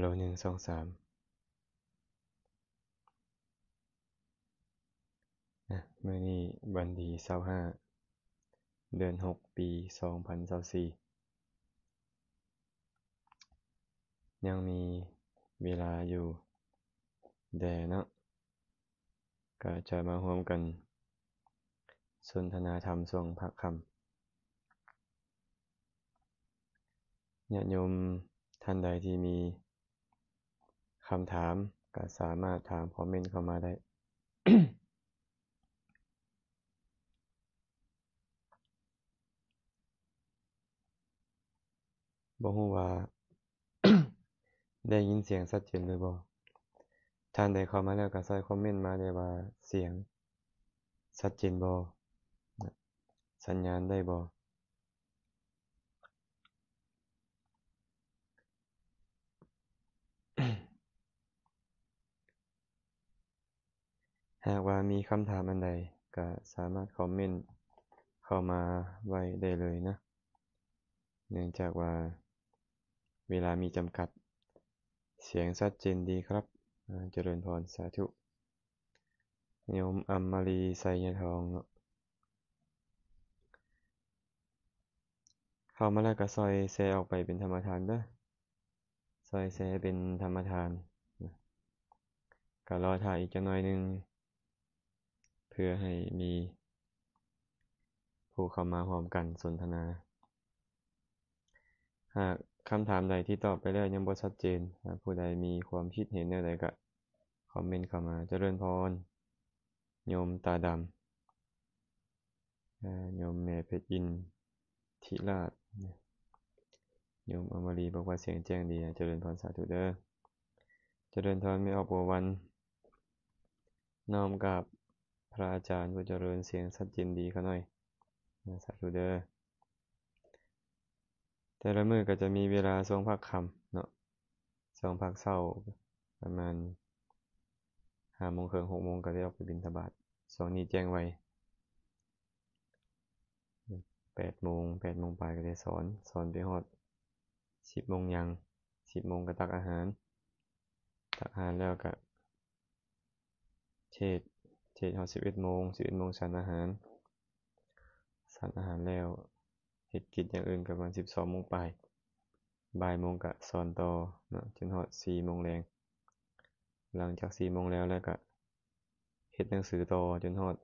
โลหนึ่งสองสามนะเมื่อนี้วันที่เสาห้า เดือนหกปีสองพันสสี่ยังมีเวลาอยู่ แดดเนาะก็จะมาร่วมกัน สนทนาธรรมทรงพระคำญาตโยมท่านใดที่มีคำถามก็สามารถถามคอมเมนต์เข้ามาได้บอกว่า ได้ยินเสียงชัดเจนหรือบ่ท่านใดเข้ามาแล้วก็ใส่คอมเมนต์มาได้ว่าเสียงชัดเจนบ่สัญญาณได้บ่หากว่ามีคำถามอันใดก็สามารถคอมเมนต์เข้ามาไว้ได้เลยนะ เนื่องจากว่าเวลามีจำกัดเสียงชัดเจนดีครับ เจริญพรสาธุโยมอัมมารีไซยทอง เข้ามาแล้วก็ซอยแซออกไปเป็นธรรมทานด้ยซอยแซเป็นธรรมทาน ก็รอถ่ายอีกจะหน่อยนึงเพื่อให้มี ผู้เข้ามาพร้อมกันสนทนา หากคำถามใดที่ตอบไปแล้วยังบ่ชัดเจนหากผู้ใดมีความคิดเห็นใดก็คอมเมนต์เข้ามาจเจริญพรโยมตาดำโยมแม่เพชรอินทิราชโยมอมรีบอกว่าเสียงแจ้งดีจเจริญพรสาธุเด้อเจริญพรไม่ออกบัววัน น้อมกับพระอาจารย์ก็้เจริญเสียงสัจจินดีเขาหน่อยสาธุเด้อแต่ละมือก็จะมีเวลาสองพักคำเนาะสองพักเศร้า ประมาณห้าโมงเคืองหกโมงก็ได้ออกไปบินธบาตสองนี้แจ้งไว้แปดโมงแปดโมงปายก็ได้สอน สอนไปหอดสิบโมงยังสิบโมงก็ตักอาหารตักอาหารแล้วก็เทศที่เขาสิบเอ็ดโมงสิบเอ็ดโมงฉันอาหารฉันอาหารแล้วเหตุกิจอย่างอื่นกับวันสิบสองโมงไปบ่ายโมงกะสอนต่อนะจนหอดสี่โมงแรงหลังจากสี่โมงแล้วแล้วก็เหตุหนังสือต่อจนหอด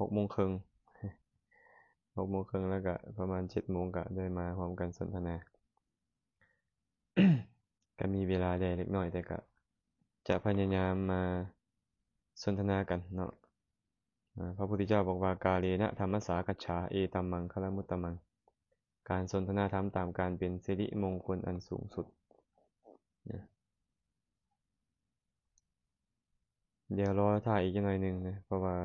หกโมงครึ่งหกโมงครึ่งแล้วก็ประมาณเจ็ดโมงกะได้มาพร้อมกันสนทนาก็มีเวลาได้เล็กน้อยแต่ก็จะพยายามมาสนทนากันเนาะ พระพุทธเจ้าบอกว่ากาเลนะธรรมสากัจฉาเอตัมมังคลมุตตมัง การสนทนาธรรมตามการเป็นสิริมงคลอันสูงสุด เดี๋ยวรอถ่ายอีกหน่อยหนึ่งนะ เพราะว่า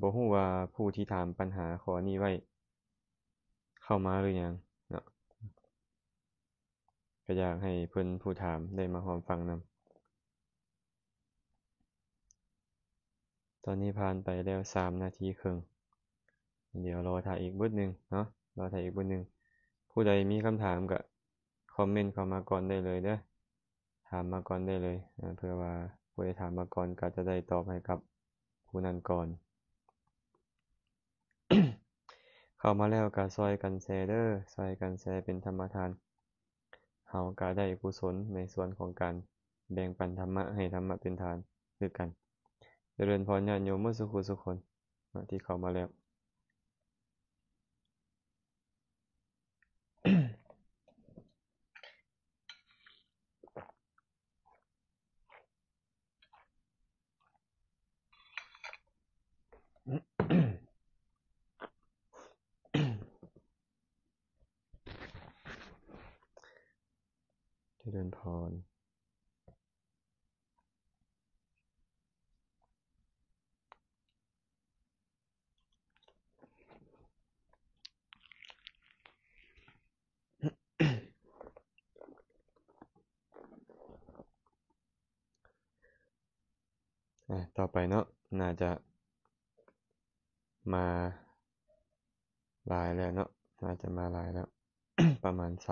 บอกว่าผู้ที่ถามปัญหาขอนี้ไว้เข้ามาหรือยังเนาะก็อยากให้เพื่อนผู้ถามได้มาหอมฟังนำตอนนี้ผ่านไปแล้วสามนาทีครึ่ง เดี๋ยวรอถ่ายอีกบุดหนึ่งเนาะ รอถ่ายอีกบุดหนึ่ง ผู้ใดมีคำถามก็คอมเมนต์เข้ามาก่อนได้เลยเด้อถามมาก่อนได้เลย เพื่อว่าผู้ใดถามมาก่อนก็จะได้ตอบให้กับผู้นั้นก่อน เข้ามาแล้วก็ซอยกันแชร์เด้อซอยกันแชร์เป็นธรรมทาน เฮาก็ได้กุศลในส่วนของการแบ่งปันธรรมะให้ธรรมะเป็นทานด้วยกันเจริญพรญาติโยมเมื่อสุขุสุคนที่เข้ามาแล้ว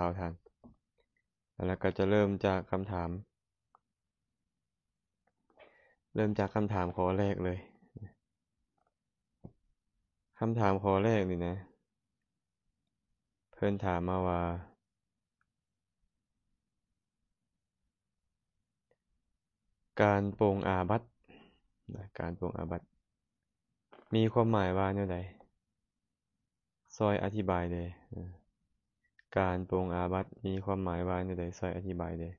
าวทันแล้วก็จะเริ่มจากคำถาม เริ่มจากคำถามข้อแรกเลยคำถามข้อแรกนี่นะ เพื่อนถามมาว่า การโปรงอาบัตการโปรงอาบัตมีความหมายว่าเนี่ยใดซอยอธิบายเลยการปรงอาบัตมีความหมายว่าในใดใอ่อธิบายเดย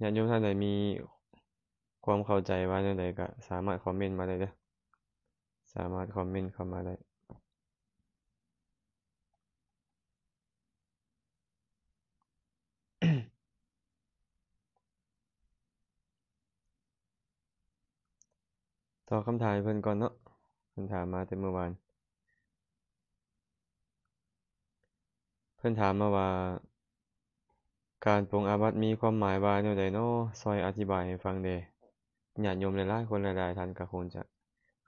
ญาติโยมท่านใดมีความเข้าใจว่าในใดก็สามารถคอมเมนต์มาได้เด้สามารถคอมเมนต์เข้ามาได้ตอบคำถามเพื่อนก่อนเนาะคำถามมาแต่เมื่อวานเพื่อนถามมาว่าการปรงอาบัติมีความหมายว่าแนวใดน้อซอยอธิบายให้ฟังเด้ญาติโยมหลายๆคนหลาย ๆท่านก็คงจะ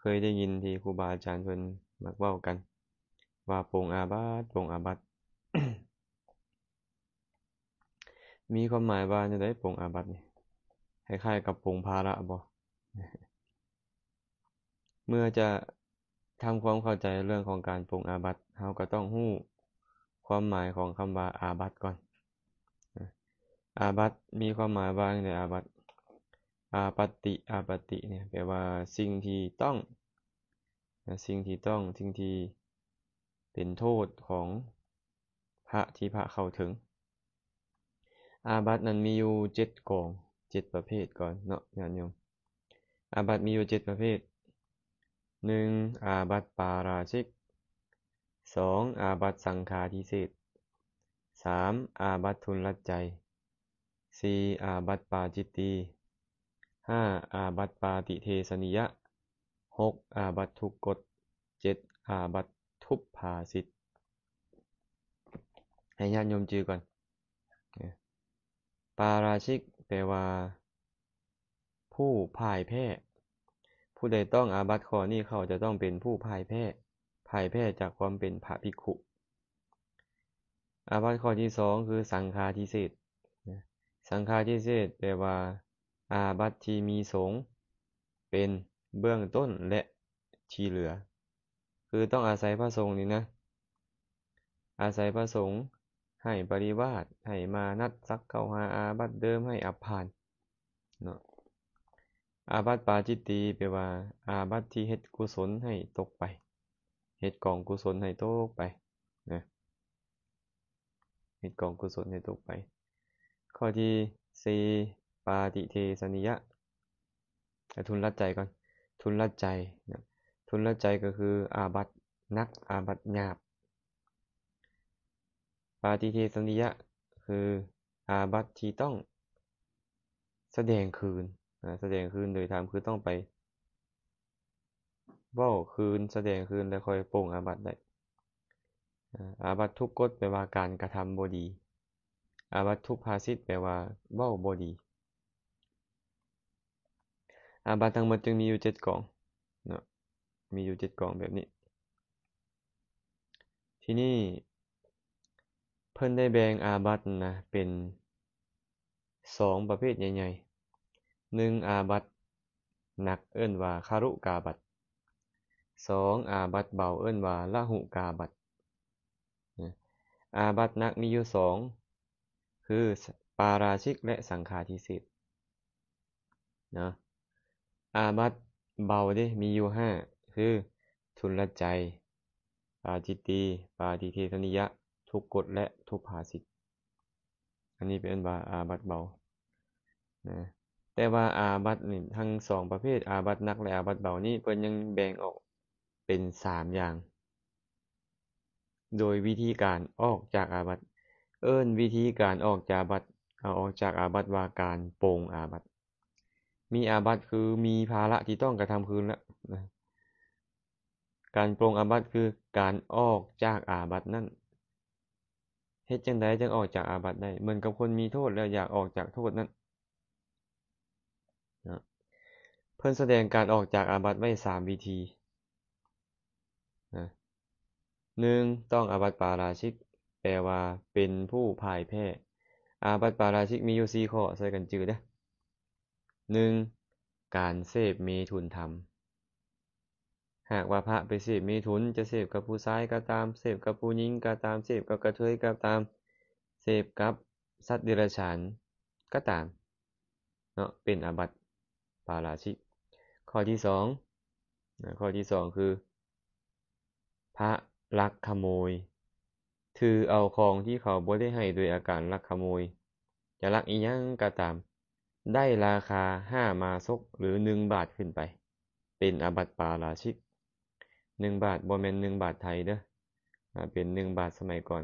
เคยได้ยินที่ครูบาอาจารย์เพิ่นมักเว้ากัน ว่าปรงอาบัติปรงอาบัติมีความหมายว่าจะได้ปรงอาบัตินี่คล้ายๆกับปรงภาระบ่เมื่อจะทำความเข้าใจเรื่องของการปรงอาบัติเราก็ต้องหู้ความหมายของคำว่าอาบัตก่อน อาบัตมีความหมายว่าในอาบัตอาปติ อาปติเนี่ยแปลว่าสิ่งที่ต้อง สิ่งที่ต้อง สิ่งที่เป็นโทษของพระที่พระเข้าถึง อาบัตนั้นมีอยู่เจ็ดกอง เจ็ดประเภทก่อนเนาะญาติโยม อาบัตมีอยู่เจ็ดประเภทหนึ่งอาบัตปาราชิกสองอาบัตสังคาทิเศษสามอาบัตทุนลัดใจสี่อาบัตปาจิตตีห้าอาบัตปาติเทสนิยะหกอาบัตทุกกฎเจ็ดอาบัตทุพภาสิทธให้ญาติโยมจือก่อน ปาราชิกแปลว่า ผู้พ่ายแพ้ ผู้ใดต้องอาบัตขอนี่เขาจะต้องเป็นผู้พ่ายแพ้พ่ายแพ้จากความเป็นพระภิกขุอาบัติข้อที่สองคือสังฆาทิเศษ สังฆาทิเศษแปลว่าอาบัติที่มีสงเป็นเบื้องต้นและที่เหลือ คือต้องอาศัยพระสงฆ์นี่นะอาศัยพระสงฆ์ให้ปริวาสให้มานัดซักเข้าหาอาบัติเดิมให้อับ่านเนาะอาบัติปาจิตตีแปลว่า อาบัติที่เฮ็ดกุศลให้ตกไปเฮ็ดกองกุศลให้ตกไปนะเฮ็ดกองกุศลให้ตกไป ข้อที่สี่ปาติเทสนิยะทุนรัดใจก่อน ทุนรัดใจนะทุนรัดใจก็คืออาบัตนัก อาบัตหยาบ ปาติเทสนิยะคืออาบัตที่ต้องแสดงคืนนะแสดงคืนโดยทงคือต้องไปเว้าคืนแสดงคืน แล้วค่อยปรงอาบัติได้อาบัติทุกกฎแปลว่าการกระทำบ่ดี อาบัติทุกภาสิตแปลว่าเว้าบ่ดีอาบัติทั้งหมดจึงมีอยู่เจ็ดกองเนาะมีอยู่เจ็ดกองแบบนี้ ที่นี่เพิ่นได้แบ่งอาบัตินะเป็นสองประเภทใหญ่ๆหนึ่งอาบัตหนักเอื้นว่าคารุกาบัติสองอาบัตเบาเอิ้นว่าละหุกาบัตอาบัตนักมีอยู่สองคือปาราชิกและสังฆาทิสศตนะอาบัตเบาเดิมีอยู่ห้าคือทุลใจปาจิตี ปาติเทธนิยะ ทุกกฎและทุกภาสิตอันนี้เป็นบาอาบัตเบานะแต่ว่าอาบัตนี่ทั้งสองประเภทอาบัตนักและอาบัตเบานี่เพิ่นยังแบ่งออกเป็นสามอย่าง โดยวิธีการออกจากอาบัติเอิ้นวิธีการออกจากอาบัติเอาออกจากอาบัติว่าการโปรงอาบัติมีอาบัติคือมีภาระที่ต้องกระทำคืนละการโปรงอาบัติคือการออกจากอาบัตินั่นเฮ็ดจังไดจึงออกจากอาบัติได้ เหมือนกับคนมีโทษแล้วอยากออกจากโทษนั่นเพิ่นแสดงการออกจากอาบัติไว้สามวิธีหนึ่งต้องอาบัติปาราชิกแปลว่าเป็นผู้พ่ายแพ้อาบัติปาราชิกมีอยู่สี่ข้อใส่กันจืดนะหนึ่งการเสพเมทุนธรรม หากว่าพระไปเสพเมทุนจะเสพกับผู้ชายก็ตาม เสพกับผู้หญิงก็ตาม เสพกับกระเทยก็ตาม เสพกับสัตว์เดรัจฉานก็ตามเนาะเป็นอาบัติปาราชิกข้อที่สองข้อที่สองคือ พระลักขโมย ถือเอาของที่เขาบ่ได้ให้โดยอาการลักขโมย จะลักอีหยังก็ตาม ได้ราคาห้ามาซกหรือหนึ่งบาทขึ้นไป เป็นอาบัติปาราชิกหนึ่งบาทบ่แมนหนึ่งบาทไทยเด้อเป็นหนึ่งบาทสมัยก่อน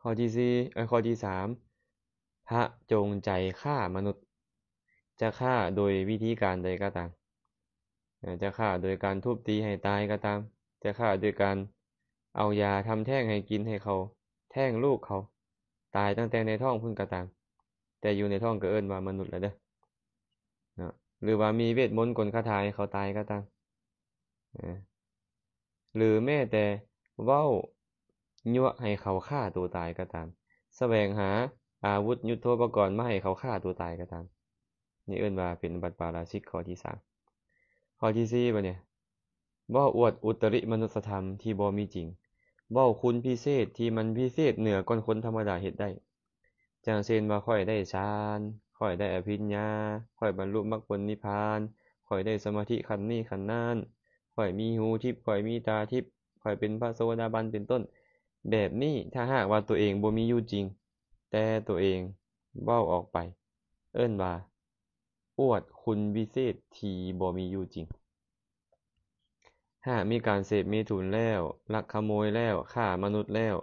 ข้อที่สี่ข้อที่สามพระจงใจฆ่ามนุษย์ จะฆ่าโดยวิธีการใดก็ตาม จะฆ่าโดยการทุบตีให้ตายก็ตามจะฆ่าด้วยการเอายาทำแท่งให้กินให้เขาแท่งลูกเขาตายตั้งแต่ในท้องพึ่งกระตังแต่อยู่ในท้องก็เอิ้นว่ามนุษย์แล้วเด้อนะหรือว่ามีเวทมนต์กลคาถาให้เขาตายก็ตังหรือแม่แต่เว้ายั่วให้เขาฆ่าตัวตายก็ตาม แสวงหาอาวุธยุทโธปกรณ์มาให้เขาฆ่าตัวตายก็ตาม นี่เอิ้นว่าเป็นบัตรปาราชิกข้อที่สามข้อที่สี่ปะเนี่ยบ่อวดอุตริมนุสธรรมที่บ่ มีจริงบ่าคุณพิเศษที่มันพิเศษเหนือก้อนคนธรรมดาเฮ็ดได้ จางเซนว่าค่อยได้ฌาน ค่อยได้อภิญญาค่อยบรรลุมรรคผลนิพพาน ค่อยได้สมาธิขันนี้ขันนั้นค่อยมีหูทิพย์ค่อยมีตาทิพย์ค่อยเป็นพระโสดาบันเป็นต้น แบบนี้ ถ้าหากว่าตัวเองบ่มีอยู่จริง แต่ตัวเองเบ้าออกไป เอิ้นว่าอวดคุณวิเศษทีบ่ มีอยู่จริงหากมีการเสพมีถุนแล้วลักขโมยแล้วฆ่ามนุษย์แล้ว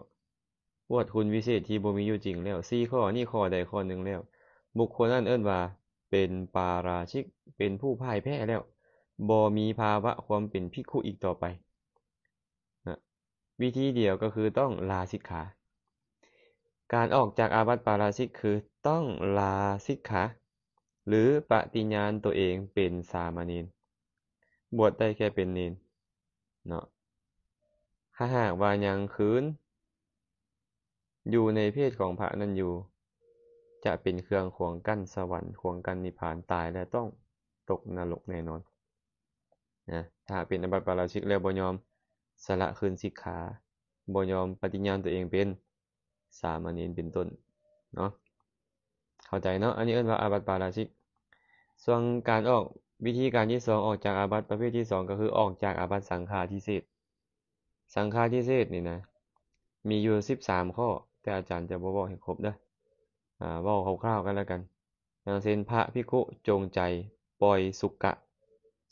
อวดคุณวิเศษที่บ่มีอยู่จริงแล้วสี่ข้อนี่ข้อใดข้อหนึ่งแล้ว บุคคลนั้นเอิ้นว่า เป็นปาราชิกเป็นผู้พ่ายแพ้แล้วบ่มีภาวะความเป็นพิคุอีกต่อไปนะวิธีเดียวก็คือต้องลาสิกขาการออกจากอาบัติปาราชิกคือต้องลาสิกขาหรือปฏิญาณตัวเองเป็นสามเณรบวชได้แค่เป็นเนรเนาะถ้าหากว่ายังคืนอยู่ในเพศของพระนั้นอยู่ จะเป็นเครื่องขวงกั้นสวรรค์ขวงกั้นนิพพานตายและต้องตกนรกแน่นอนนะถ้าเป็นอบัติปาราชิกแล้วบยอมสละคืนสิกขาบยอมปฏิญญาณตัวเองเป็น สามเณรเป็นต้นเนาะ เข้าใจเนาะ อันนี้เอิ้นว่าอบัติปาราชิก ส่วนการออกวิธีการที่สองออกจากอาบัติประเภทที่สองก็คือออกจากอาบัติสังฆาทิเศษ สังฆาทิเศษนี่นะ มีอยู่สิบสามข้อ แต่อาจารย์จะบอกให้ครบนะอ่าบอกคร่าวๆกันแล้วกันอย่างเช่นพระพิคุจงใจปล่อยสุกะ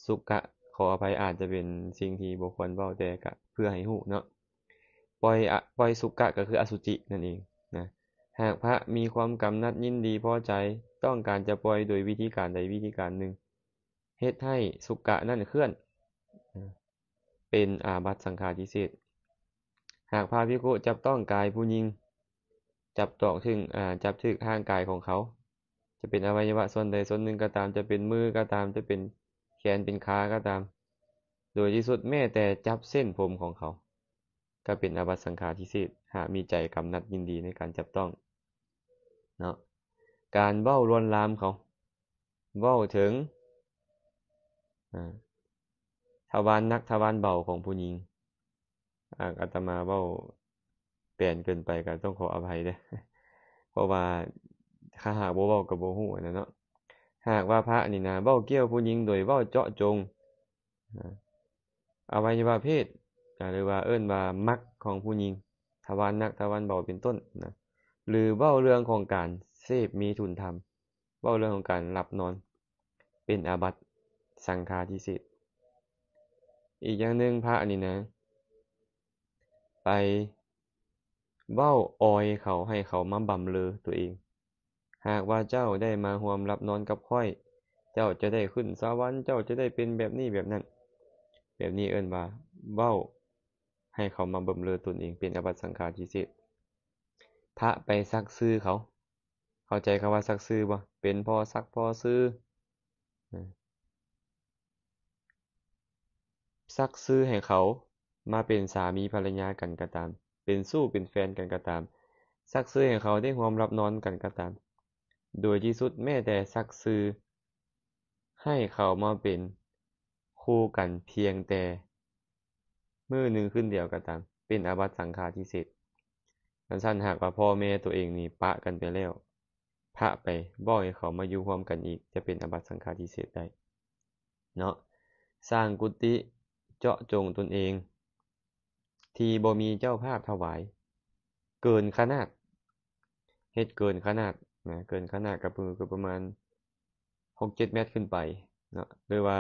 สุกะ ขออภัยอาจจะเป็นสิ่งที่บุคคลเบ้าแต่กะเพื่อให้หูเนาะ ปล่อยอะปล่อยสุกะก็คืออสุจินั่นเองนะ หากพระมีความกำนัดยินดีพอใจต้องการจะปล่อยโดยวิธีการใดวิธีการหนึ่งเฮ็ดให้สุกะนั่นเคลื่อน เป็นอาบัตสังฆาทิเศษหากพาพิโกจับต้องกายผู้ยิง จับตอกถึงจับถึกห่างกายของเขา จะเป็นอวัยวะส่วนใดส่วนหนึ่งก็ตาม จะเป็นมือก็ตาม จะเป็นแขนเป็นขาก็ตาม โดยที่สุดแม่แต่จับเส้นผมของเขา ก็เป็นอาบัตสังฆาทิเศษหากมีใจกำนัดยินดีในการจับต้อง เนาะการเบ้าลวนลามเขาเบ้าถึงทวารนักทวารเบาของผู้หญิงอาตมาเบ้าเปลี่ยนเกินไปก็ต้องขออภัยเด้เพราะว่าข้าหากบ่เบ้ากับบ่หูนะเนาะ หากว่าพระนี่นะเบ้าเกี่ยวผู้หญิงโดยเบ้าเจาะจงอวัยวะเพศหรือว่า เอิ้นว่ามักของผู้หญิงทวารนักทวารเบาเป็นต้นนะ หรือเบ้าเรื่องของการเสพมีทุนธรรมเบ้าเรื่องของการหลับนอน เป็นอาบัติสังฆาทิสิตอีกอย่างหนึ่งพระอันนี้นะ ไปเบ้าออยเขาให้เขามาบำเลือตัวเอง หากว่าเจ้าได้มาหวมรับนอนกับค่อย เจ้าจะได้ขึ้นสวรรค์ เจ้าจะได้เป็นแบบนี้แบบนั้น แบบนี้เอิ้นว่าเบ้า ให้เขามาบำเลือตนเองเป็นอบัตสังฆาทิสิตพระไปซักซื้อเขา เข้าใจคำว่าซักซื้อบ่เป็นพอซักพอซื้อซักซื้อให้เขามาเป็นสามีภรรยากันก็ตาม เป็นสู้เป็นแฟนกันก็ตาม ซักซื้อให้เขาได้ความรับนอนกันก็ตาม โดยที่สุดแม่แต่ซักซื้อให้เขามาเป็นคู่กันเพียงแต่มือหนึ่งขึ้นเดียวก็ตาม เป็นอาบัติสังฆาทิเศษสั้นหากว่าพ่อแม่ตัวเองนี่ปะกันไปแล้วพระไปบ่อยเขามาอยู่ร่วมกันอีกจะเป็นอาบัติสังฆาทิเศษได้ เนาะสร้างกุฏิเจาะจงตนเอง ทีบ่มีเจ้าภาพถวาย เกินขนาด เฮ็ดเกินขนาดนะเกินขนาดกับือ ก็ประมาณหกเจ็ดเมตรขึ้นไปนะโดยว่า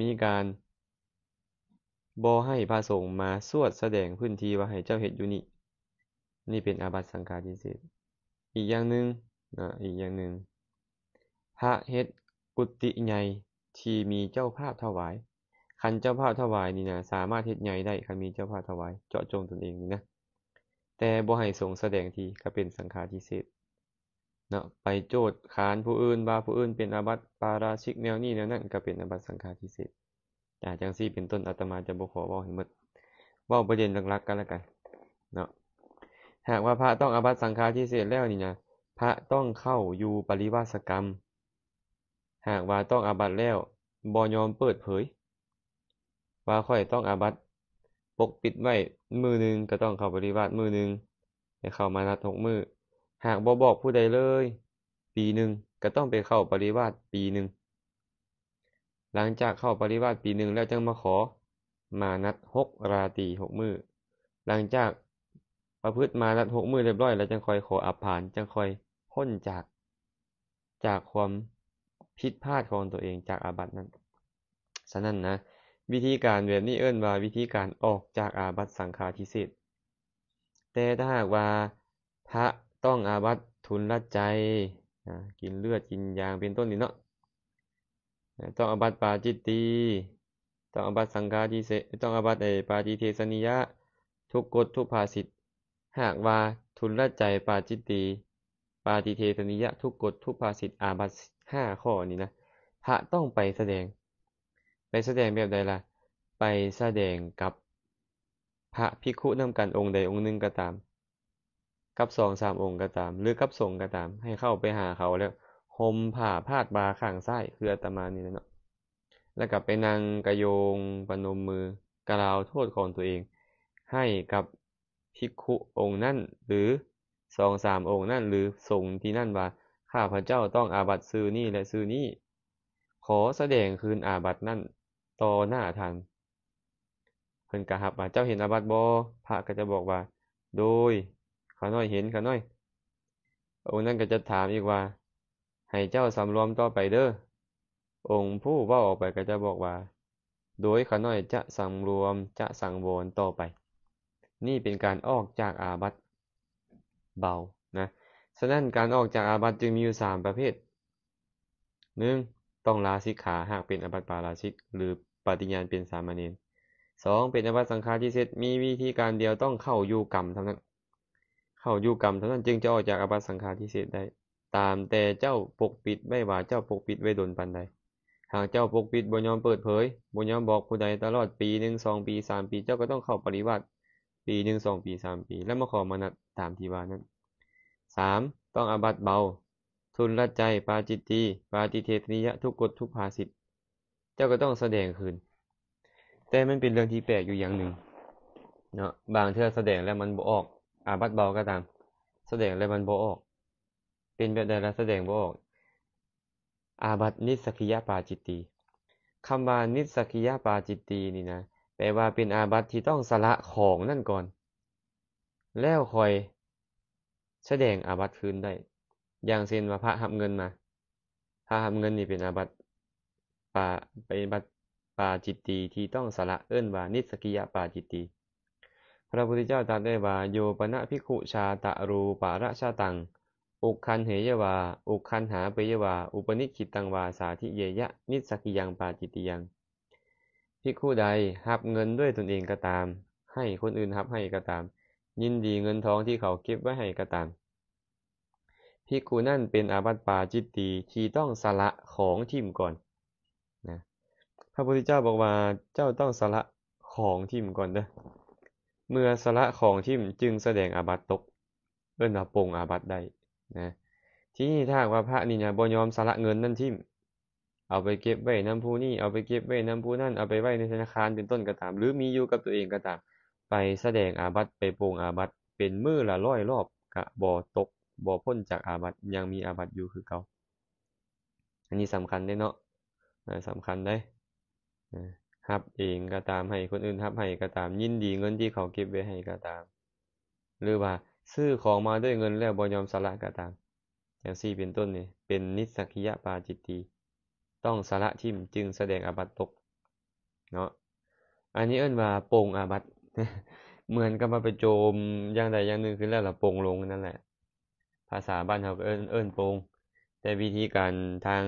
มีการบอให้พระสงฆ์มาสวดแสดงพื้นที่ว่าให้เจ้าเห็ดอยู่นี่นี่เป็นอาบัติสังฆาทิเศษอีกอย่างหนึ่งนะอีกอย่างหนึ่งพระเฮ็ดกุฏิใหญ่ที่มีเจ้าภาพถวายคันเจ้าภาพถวายนี่นะสามารถเฮ็ดใหญ่ได้คันมีเจ้าภาพถวายเจาะจงตนเองนี่นะแต่บ่ให้สงแสดงทีก็เป็นสังฆาทิเศษเนาะไปโจดขานผู้อื่นว่าผู้อื่นเป็นอาบัติปาราชิกแนวนี้แนวนั้น ก็เป็นอาบัติสังฆาทิเศษ้าจังซี่เป็นต้นอาตมาจะบ่ขอเว้าให้หมดเว้าประเด็นหลักๆกันแล้วกันเนาะหากว่าพระต้องอาบัติสังฆาทิเศษแล้วนี่นะ พระต้องเข้าอยู่ปริวาสกรรมหากว่าต้องอาบัตแล้วบ่ยอมเปิดเผยว่าค่อยต้องอาบัตปกปิดไว้มือหนึ่งก็ต้องเข้าปฏิบัติมือหนึ่งห้เข้ามานัดหกมือหากบ่บอกผู้ใดเลย ปีหนึ่งก็ต้องไปเข้าปฏิบัติปีหนึ่งหลังจากเข้าปฏิบัติปีหนึ่งแล้วจึงมาขอ มานัดหกราตีหกมือหลังจากประพฤติมานัดหกมือเรียบร้อยแล้วจึงคอยขออับผานจึงคอยพ้นจาก จากความผิดพลาดของตัวเองจากอาบัตินั้นฉะนั้นนะวิธีการแบบนี้เอิ้นว่าวิธีการออกจากอาบัติสังฆาทิเศษแต่ถ้าหากว่าพระต้องอาบัติทุนละใจ กินเลือดกินยางเป็นต้นนี่เนาะ ต้องอาบัติปาจิตตี ต้องอาบัติสังฆาทิเศษต้องอาบัติปาจิเทสนิยะ ทุกกฎทุกภาสิทธหากว่าทุนละใจปาจิตตี ปาติเทสนิยะทุกกฎทุกภาสิทธอาบัติห้าข้อนี้นะ พระต้องไปแสดง ไปแสดงแบบใดล่ะ ไปแสดงกับพระภิกขุนำกันองค์ใดองค์หนึ่งก็ตาม กับสองสามองค์ก็ตาม หรือกับสงฆ์ก็ตาม ให้เข้าไปหาเขาแล้วห่มผ้าพาดบาข้างไส้คืออาตมานี่นะเนาะแล้วกลับไปนางกระโยงปนมมือกล่าวโทษของตัวเอง ให้กับภิกขุองค์นั่นหรือสองสามองค์นั่น หรือสงฆ์ที่นั่นว่าข้าพเจ้าต้องอาบัตซื้อนี่และซื้อนี่ขอแสดงคืนอาบัตนั่นต่อหน้าท่านเพิ่นกะหับว่าเจ้าเห็นอาบัตบอพระก็จะบอกว่า โดยข้าน้อยเห็นข้าน้อย องค์นั้นก็จะถามอีกว่า ให้เจ้าสำรวมต่อไปเด้อองค์ผู้ว่าออกไปก็จะบอกว่า โดยข้าน้อยจะสำรวมจะสังวรต่อไป นี่เป็นการออกจากอาบัตเบานะฉะนั้นการออกจากอาบัติจึงมีอยู่สามประเภทหนึ่งต้องลาสิกขาหากเป็นอาบัติปาราชิก หรือปฏิญาณเป็นสามเณรสองเป็นอาบัติสังฆาทิเศษมีวิธีการเดียวต้องเข้ายู่กรรมเท่านั้นเข้ายู่กรรมเท่านั้นจึงจะออกจากอาบัติสังฆาทิเศษได้ ตามแต่เจ้าปกปิดไม่ว่าเจ้าปกปิดไว้ดนปันใดหากเจ้าปกปิดบนยอมเปิดเผยบนยอมบอกผู้ใดตลอดปีหนึ่งสองปีสามปีเจ้าก็ต้องเข้าปริวัติปีหนึ่งสองปีสามปี แล้วมาขอมานัดตามที่ว่านั้นสามต้องอาบัตเบา ทุนละใจ ปาจิตตี ปาติเทตนิยะทุกกฎทุกภาสิทธเจ้าก็ต้องแสดงคืนแต่มันเป็นเรื่องที่แปลกอยู่อย่างหนึ่งเนาะ บางเทื่อแสดงแล้วมันบออก อาบัตเบาก็ตาม แสดงแล้วมันบออก เป็นแบบใดละแสดงบออก อาบัตนิสกิยาปาจิตตีคำว่านิสกิยาปาจิตตีนี่นะ แปลว่าเป็นอาบัตที่ต้องสละของนั่นก่อน แล้วคอยแสดงอาบัตคืนได้ อย่างเช่นว่าพระหับเงินมา พระหับเงินนี่เป็นอาบัตปาเป็นบัตปาจิตตีที่ต้องสละเอื้นว่านิสกิยะปาจิตตี พระพุทธเจ้าตรัสได้ว่าโยปนะพิคุชาตะรูปาระชาตังอุคันเหยวาอุคันหาเปยวาอุปนิคิตังวาสาธิเยยะนิสกิยังปาจิตติยังพิคุใดหับเงินด้วยตนเองก็ตาม ให้คนอื่นหับให้ก็ตามยินดีเงินทองที่เขาเก็บไว้ให้ก็ตามพิกูนั่นเป็นอาบัติปาจิตตี ที่ต้องสละของทิมก่อนนะพระพุทธเจ้าบอกว่าเจ้าต้องสละของทิมก่อนเด้อเมื่อสละของทิมจึงแสดงอาบัติตก เอินอาปงอาบัติได้นะที่นี่ถ้าว่าพระนี่นะบ่ยอมสละเงินนั่นทิม เอาไปเก็บไว้น้ำผู้นี่ เอาไปเก็บไว้น้ำผู้นั่นเอาไปไว้ในธนาคารเป็นต้นก็ตาม หรือมีอยู่กับตัวเองก็ตามไปแสดงอาบัติไปโปรงอาบัติเป็นมือละร้อยรอบกะบ่ตกบ่พ้นจากอาบัติยังมีอาบัติอยู่คือเก่าอันนี้สำคัญได้เนาะสำคัญได้ฮับเองก็ตามให้คนอื่นฮับให้ก็ตามยินดีเงินที่เขาเก็บไว้ให้ก็ตาม หรือว่าซื้อของมาด้วยเงินแล้วบอยอมสละก็ตามอย่างซี่เป็นต้นนี่เป็นนิสักิยะปาจิตตีต้องสละทิมจึงแสดงอาบัตตกเนาะอันนี้เอิ้นว่าโปงอาบัตเหมือนกับมาไปโจมอย่างใดอย่างหนึ่งคือแล้วละโปงลงนั่นแหละ ภาษาบ้านเขาเอิ้นเอิ้นโปงแต่วิธีการทาง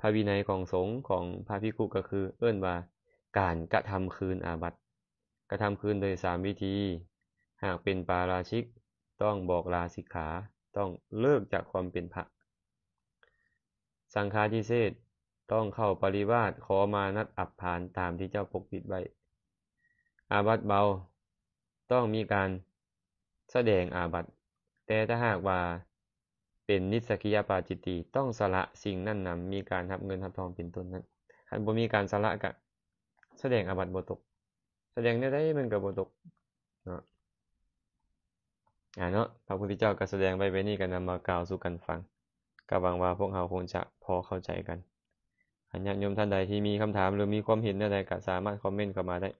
พระวินัยของสงฆ์ของพระพิคุก็คือเอิ้นว่า การกระทำคืนอาบัติ กระทำคืนโดยสามวิธี หากเป็นปาราชิก ต้องบอกลาสิกขาต้องเลิกจากความเป็นพระสังฆาทิเศษต้องเข้าปริวาสขอมานัดอับพานตามที่เจ้าปกปิดไว้อาบัตเบาต้องมีการแสดงอาบัตแต่ถ้าหากว่าเป็นนิสกิยาปาจิตติ ต้องสละสิ่งนั่นนำ มีการทับเงินทับทองเป็นต้นนั้นคันบ่มีการสละกะแสดงอาบัตบ่ตก แสดงได้ได้มันก็บ่ตกเนาะอ่าเนาะพระพุทธเจ้าก็แสดงไว้ไว้นี่ก็นำมากล่าวสู่กันฟังก็หวังว่าพวกเราคงจะพอเข้าใจกันอันญาติโยมท่านใดที่มีคำถามหรือมีความเห็นใดก็สามารถคอมเมนต์เข้ามาได้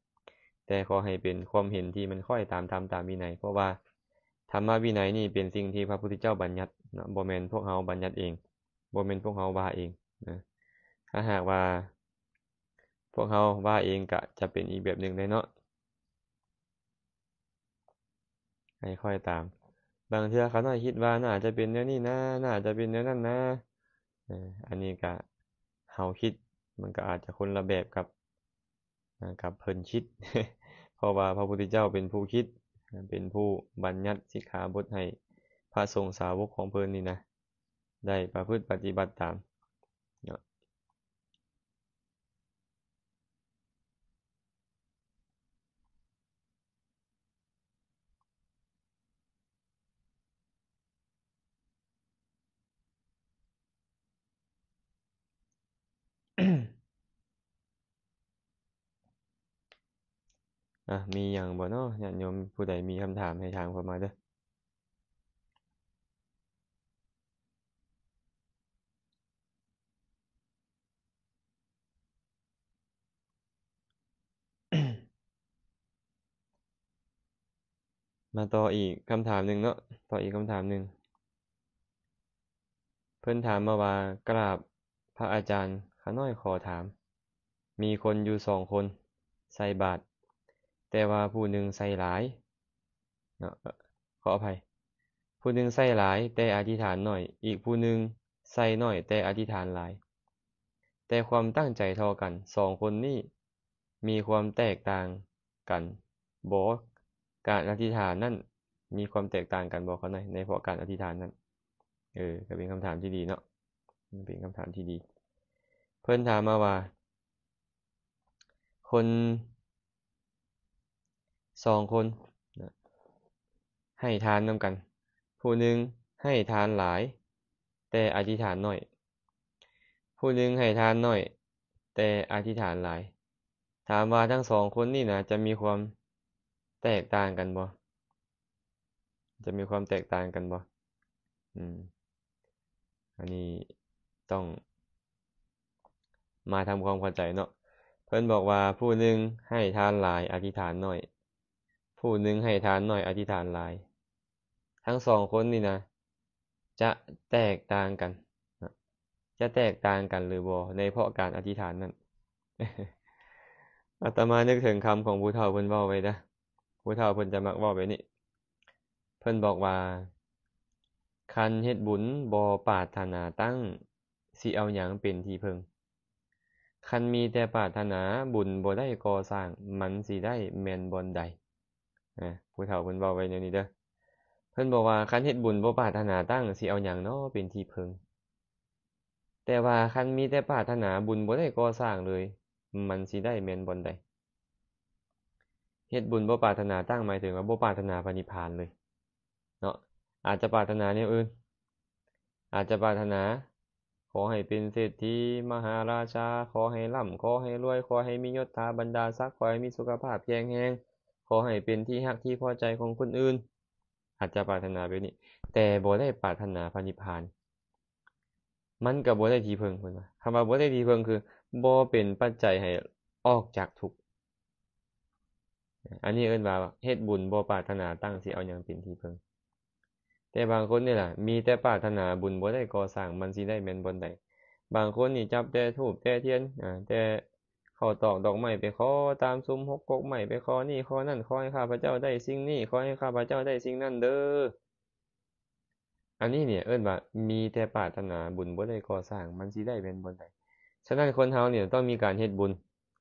แต่ขอให้เป็นความเห็นที่มันค่อยตามธรรมตามวินัยเพราะว่าธรรมวินัยนี่เป็นสิ่งที่พระพุทธเจ้าบัญญัตินะบ่แมนพวกเขาบัญญัติเองบ่แมนพวกเขาว่าเองนะถ้าหากว่า พวกเขาว่าเองก็จะเป็นอีกแบบหนึ่งเลยเนาะให้ค่อยตาม บางเทื่อเขาน่าคิดว่าน่าจะเป็นเนื้อนี่นะน่าจะเป็นเนื้อนั่นนะอันนี้ก็เฮาคิด มันก็อาจจะคนละแบบกับกับเพิ่นคิดเพราะว่าพระพุทธเจ้าเป็นผู้คิด เป็นผู้บัญญัติสิกขาบทให้พระสงฆ์สาวกของเพลินนี่นะได้ประพฤติปฏิบัติตามอ่ะ มีอย่างบ่เนาะญาติโยมผู้ใดมีคำถามให้ถามเข้ามาเด้อมาต่ออีกคำถามหนึ่งเนาะ ต่ออีกคำถามหนึ่ง เพื่อนถามมาว่า กราบพระอาจารย์ข้าน้อยขอถาม มีคนอยู่สองคน ใส่บาตรแต่ว่าผู้หนึ่งใส่หลายเนาะขออภัย ผู้หนึ่งใส่หลายแต่อธิษฐานหน่อย อีกผู้หนึ่งใส่หน่อย แต่อธิษฐานหลาย แต่ความตั้งใจเท่ากันสองคนนี้ มีความแตกต่างกันบอกการอธิษฐานนั่นมีความแตกต่างกันบอกเขาหน่อยในเพราะการอธิษฐานนั้นเออก็เป็นคำถามที่ดีเนาะเป็นคำถามที่ดีเพื่อนถามมาว่า คนสองคนให้ทานนำกัน ผู้หนึ่งให้ทานหลาย แต่อธิษฐานน้อย ผู้หนึ่งให้ทานน้อย แต่อธิษฐานหลาย ถามว่าทั้งสองคนนี่นะจะมีความแตกต่างกันบ่จะมีความแตกต่างกันบ่อืม อันนี้ต้อง มาทำความเข้าใจเนาะเพิ่นบอกว่าผู้หนึ่งให้ทานหลายอธิษฐานหน่อยผู้หนึ่งให้ทานหน่อยอธิษฐานหลาย ทั้งสองคนนี่นะ จะแตกต่างกัน จะแตกต่างกันหรือบอ ในเพราะการอธิษฐานนั่นอาตมานึกถึงคำของผู้เฒ่าเพิ่นวอาไว้นะผู้เฒ่าเพิ่นจะมักวอาไว้นี่เพิ่นบอกว่า คันเฮ็ดบุญบอปาถนาตั้งสิเอาหยังเป็นที่เพิง คันมีแต่ปาถนาบุญบ่ได้ก่อสร้าง มันสิได้แมนบอนใดผู้เฒ่าเพิ่นเว้าไว้แนวนี้เด้อเพิ่นบอกว่าคันเฮ็ดบุญบ่ปรารถนาตั้งสิเอาหยังเนาะเป็นที่พึงแต่ว่าคันมีแต่ปรารถนาบุญบ่ได้ก่อสร้างเลย มันสิได้แม่นบ่ได้เฮ็ดบุญบ่ปรารถนาตั้งหมายถึงว่าบ่ปรารถนาปนิพานเลย เนาะอาจจะปรารถนาแนวอื่น อาจจะปรารถนา ขอให้เป็นเศรษฐีมหาราชาขอให้ร่ำขอให้รวยขอให้มียศถาบรรดาศักดิ์ขอให้มีสุขภาพแข็งแรงขอให้เป็นที่ฮักที่พอใจของคนอื่นอาจจะปรารถนาแบบนี้ แต่บ่ได้ปรารถนาพระนิพพาน มันกับบ่ได้ทีเพิงคนว่าคำว่าบ่ได้ทีเพิงคือบ่เป็นปัจจัยให้ออกจากทุกข์อันนี้เอิ้นว่าเฮ็ดบุญบ่ปรารถนาตั้งสิเอาอย่างเป็นที่เพิงแต่บางคนนี่แหละมีแต่ปรารถนาบุญบ่ได้ก่อสร้างมันสิได้แม่นบ่ได้บางคนนี่จับแต่ทูบแต่เทียนอ่าแต่ข้าตอกดอกไม้ไปขอตามซุ้มหกกกไม้ไปขอนี่ขอนั่นขอให้ข้าพเจ้าได้สิ่งนี้ขอให้ข้าพเจ้าได้สิ่งนั่นเด้อ อันนี้เนี่ยเอิ้นว่ามีแต่ปรารถนาบุญบ่ได้ก่อสร้าง มันสิได้เป็นบ่ได้ฉะนั้นคนเฮาเนี่ยต้องมีการเฮ็ดบุญ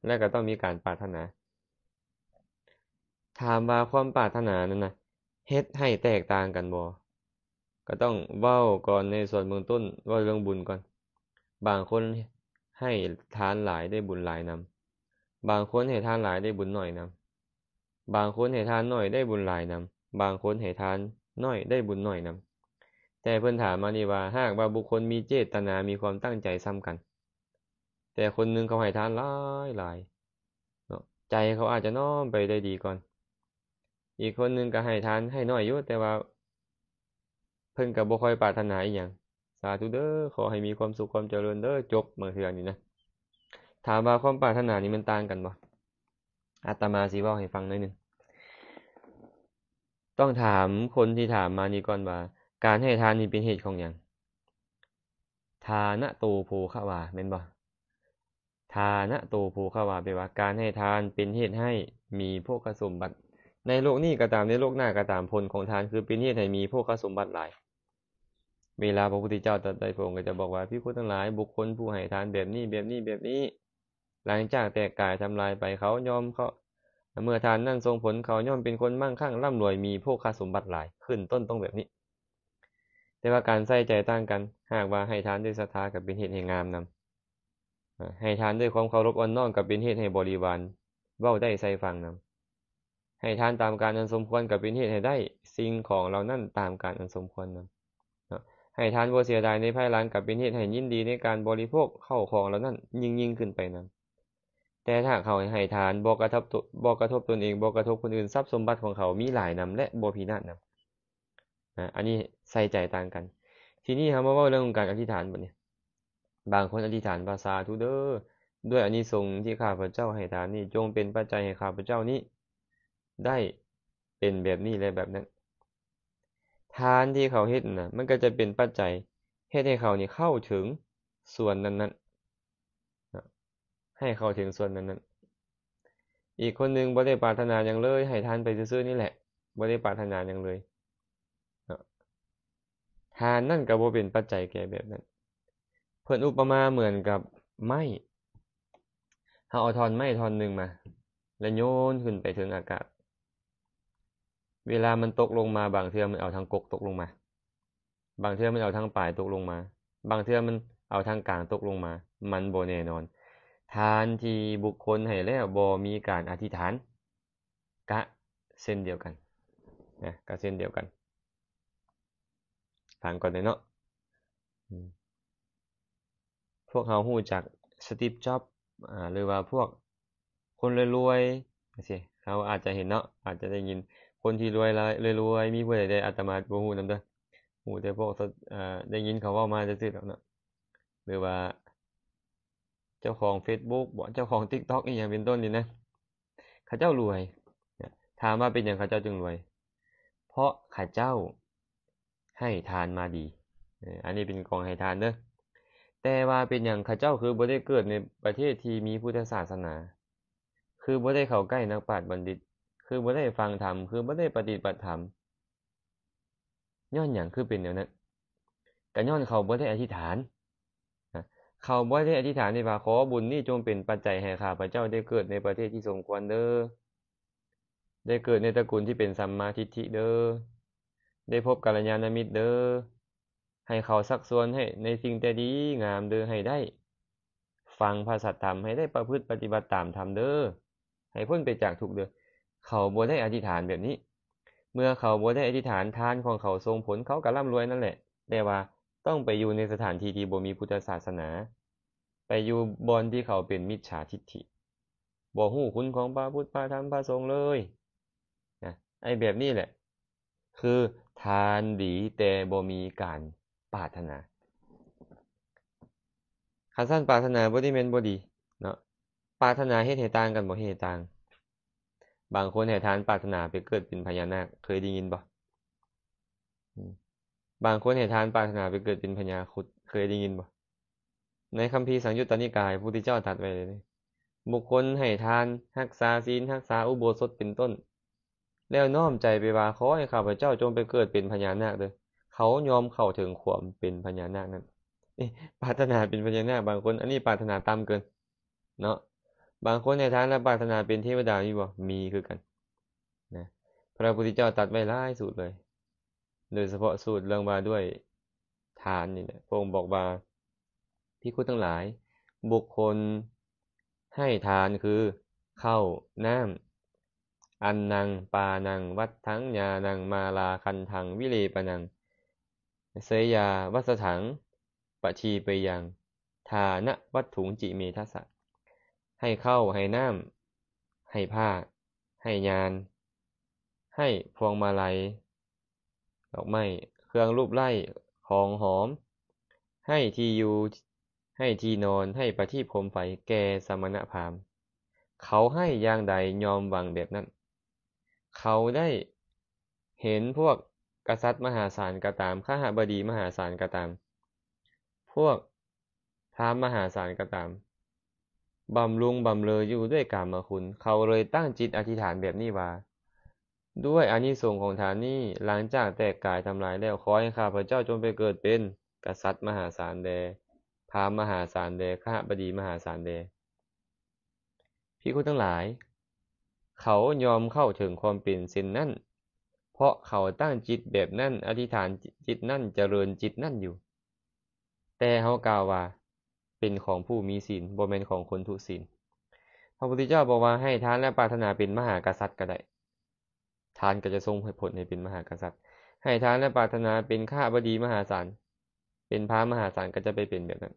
และก็ต้องมีการปรารถนา ถามว่าความปรารถนานั้นนะเฮ็ดให้แตกต่างกันบ่ ก็ต้องเว้าก่อนในส่วนเบื้องต้นว่าเรื่องบุญก่อน บางคนให้ทานหลายได้บุญหลายนำบางคนให้ทานหลายได้บุญหน่อยนำบางคนให้ทานหน่อยได้บุญหลายนำบางคนให้ทานน้อยได้บุญหน่อยนำแต่เพื่อนถามมานี่ว่าหากว่าบุคคลมีเจตนามีความตั้งใจซ้ำกัน แต่คนนึงเขาให้ทานหลายหลาย เนาะใจเขาอาจจะน้อมไปได้ดีก่อน อีกคนนึงก็ให้ทานให้น้อยอยู่แต่ว่าเพิ่นกับบุคคลปรารถนาอีหอย่าง สาธุเด้อขอให้มีความสุขความเจริญเด้อจบเมื่อเทือนี้นะถามว่าความปรารถนานี้มันต่างกันบ่อาตมาสีวอาให้ฟัง หน่อยหนึ่ง ต้องถามคนที่ถามมานี้ก่อนว่า การให้ทานนี่เป็นเหตุของอย่างทานะโตโคขวาเป็นบ่ทานะโตโคขวาแปลว่า การให้ทานเป็นเหตุให้มีโภคสมบัติ ในโลกนี้ก็ตามในโลกหน้าก็ตามผลของทานคือเป็นเหตุให้มีโภคสมบัติหลาย เวลาพระพุทธเจ้าตรัสได้พระองค์ก็จะบอกว่าพิคุทั้งหลายบุคคลผู้ให้ทานแบบนี้แบบนี้แบบนี้หลังจากแตกกายทำลายไปเขายอมเขาเมื่อทานนั่นทรงผลเขาย่อมเป็นคนมั่งคั่งร่ำรวยมีพวกคาสมบัติหลายขึ้นต้นต้องแบบนี้ แต่ว่าการใส่ใจตั้งกัน หากว่าให้ทานด้วยศรัทธากับเป็นเหตุแห่งงามนำให้ทานด้วยความเคารพอ่อนน้อมกับเป็นเหตุให้บริวารเว้าได้ใส่ฟังนำให้ทานตามการอันสมควรกับเป็นเหตุให้ได้สิ่งของเรานั่นตามการอันสมควรนำให้ทานบ่เสียดายในภายหลังกับเป็นเหตุให้ยินดีในการบริโภคเข้าของเรานั่นยิ่งยิ่งขึ้นไปนำแต่ถ้าเขาให้ทานบ่กระทบบ่กระทบตนเองบ่กระทบคนอื่นทรัพย์สมบัติของเขา มีหลายนำ และบ่พินาศนำนะอันนี้ใส่ใจต่างกัน ทีนี้ครับมาว่าเรื่องของการอธิษฐานบทนี้บางคนอธิษฐานภาษาทุเดอ้อด้วยอันนี้ทรงที่ข้าพเจ้าให้ทานนี่จงเป็นปัจจัยให้ข้าพเจ้านี้ ได้เป็นแบบนี้และแบบนั้นทานที่เขาเฮ็ดนะมันก็จะเป็นปัจจัยเฮ็ดให้เขานี่เข้าถึงส่วนนั้นให้เข้าถึงส่วนนั้นนั้นอีกคนหนึ่งบ่ได้ปรารถนาอย่างเลย ให้ทานไปซื่อๆนี่แหละบ่ได้ปรารถนาอย่างเลยทานนั่นกับบ่เป็นปัจจัยแก่แบบนั้นเพื่อนอุปมาเหมือนกับไม้เขาเอาทอนไม้ทอนหนึ่งมาแล้วโยนขึ้นไปถึงอากาศ เวลามันตกลงมาบางเทือมันเอาทางกกตกลงมาบางเทือมันเอาทางปลายตกลงมา บางเทือมันเอาทางกลางตกลงมา มันโบแน่นอนทานที่บุคคลให้แล้วบ่มีการอธิษฐานกะเส้นเดียวกันนะกะเส้นเดียวกันฟังก่อนเลยเนาะพวกเขาหูจากสติปจ็อบหรือว่าพวกคนรวยๆสิเขาอาจจะเห็นเนาะอาจจะได้ยิน คนที่รวยรวยๆมีผู้ใดได้อาตมาบ่ฮู้นำเด้อหูแต่พวกได้ยินเขาเว้ามาซื่อๆแล้วเนาะหรือว่าเจ้าของ Facebook บ่เจ้าของ TikTok อีกอย่างเป็นต้นนี่นะข้าเจ้ารวย ถามว่าเป็นอย่างข้าเจ้าจึงรวย เพราะข้าเจ้าให้ทานมาดีอันนี้เป็นกองให้ทานเด้อแต่ว่าเป็นอย่างข้าเจ้าคือบ่ได้เกิดในประเทศที่มีพุทธศาสนา คือบ่ได้เข้าใกล้นักปราชญ์บัณฑิต คือบ่ได้ฟังธรรมคือบ่ได้ปฏิบัติธรรมย้อนอย่างคือเป็นเนี๋ยวนั้นก็ย้อนเขาบ่ได้อธิษฐานเขาบ่ได้อธิษฐานในว่าขอบุญนี้จงเป็นปัจจัยให้ข้าพเจ้าได้เกิดในประเทศที่สมควรเด้อได้เกิดในตระกูลที่เป็นสัมมาทิฏฐิเด้อได้พบกัลยาณมิตรเด้อให้เขาสักส่วนให้ในสิ่งแต่ดีงามเด้อให้ได้ ฟังพระสัทธรรมให้ได้ประพฤติปฏิบัติตามธรรมเด้อให้พ้นไปจากทุกเด้อเขาบ่ได้อธิษฐานแบบนี้ เมื่อเขาบ่ได้อธิษฐานทานของเขาทรงผลเขาก็ร่ำรวยนั่นแหละแต่ว่าต้องไปอยู่ในสถานที่ที่บ่มีพุทธศาสนา ไปอยู่บอนที่เขาเป็นมิจฉาทิฏฐิบ่หู้คุณของพระพุทธ พระธรรม พระสงฆ์เลย นะ ไอ้แบบนี้แหละ คือทานดีแต่บ่มีการปรารถนาคันสั้นปรารถนาบ่ได้แม่นบ่ดี เนาะปรารถนาเฮ็ดให้ต่างกันบ่เฮ็ดต่าง บางคนให้ทานปรารถนาไปเกิดเป็นพญานาค เคยได้ยินบ่บางคนเหตนทานปรารถนาไปเกิดเป็นพญาคุดเคยได้ยินบ่ ในคำพีสังยุตตนิกายผู้ที่เจ้าตัดไว้เลยบุคคลให้ทานหักษาศีลหักษาอุโบสถเป็นต้น แล้วน้อมใจไปว่าขอให้ข้าพเจ้าจงไปเกิดเป็นพญานาคเลยเขายอมเข้าถึงขวามเป็นพญานาคนั้นปรารถนาเป็นพญานาคบางคนอันนี้ปรารถนาตามเกิน เนาะ บางคนในทานและปรารถนาเป็นเทวดามีบ่ มีคือกัน นะ พระพุทธเจ้าตัดไว้หลายสูตรเลยโดยเฉพาะสูตรเรื่องมาด้วยฐานนี่แหละพระองค์บอกว่าพิคุทั้งหลาย บุคคลให้ทานคือ เข้าน้ำอันนัง ปานัง วัดทั้งยานัง มาลาคันทังวิเลปนังเสยาวัสถังปะชีไปยังฐานะวัตถุงจิเมทัสะให้เข้าให้น้ำให้ผ้า ให้ยาน ให้พวงมาลัยดอกไม้เครื่องรูปไล่ของหอม ให้ทีอยู่ให้ทีนอนให้ประที่พรมไฟแก่สมณพราหมณ์เขาให้อย่างใดยอมวังแบบนั้น เขาได้เห็นพวกกษัตริย์มหาศาลกระตามข้าหาบดีมหาศาลกระตาม พวกพรามมหาศาลกระตาม บำรุงบำเลออยู่ด้วยกรรมคุณ เขาเลยตั้งจิตอธิษฐานแบบนี้ว่าด้วย อานิสงส์ของฐานนี้หลังจากแตกกายทำลายแล้วขอให้ข้าพเจ้าจงไปเกิดเป็นกษัตริย์มหาศาลแดพามหาศาลแดข้าบดีมหาศาลแดพี่คุณทั้งหลาย เขายอมเข้าถึงความเป็นเส้นนั่น เพราะเขาตั้งจิตแบบนั่น อธิษฐานจิตนั่นเจริญจิตนั่นอยู่ แต่เขากล่าวว่าเป็นของผู้มีศีลบ่แม่นของคนทุศีล พระพุทธเจ้าบอกว่าให้ทานและปรารถนาเป็นมหากษัตริย์ก็ได้ทานก็จะทรงผลให้เป็นมหากษัตริย์ให้ทานและปรารถนาเป็นข้าบดีมหาศาลเป็นพระมหาศาลก็จะไปเป็นแบบนั้น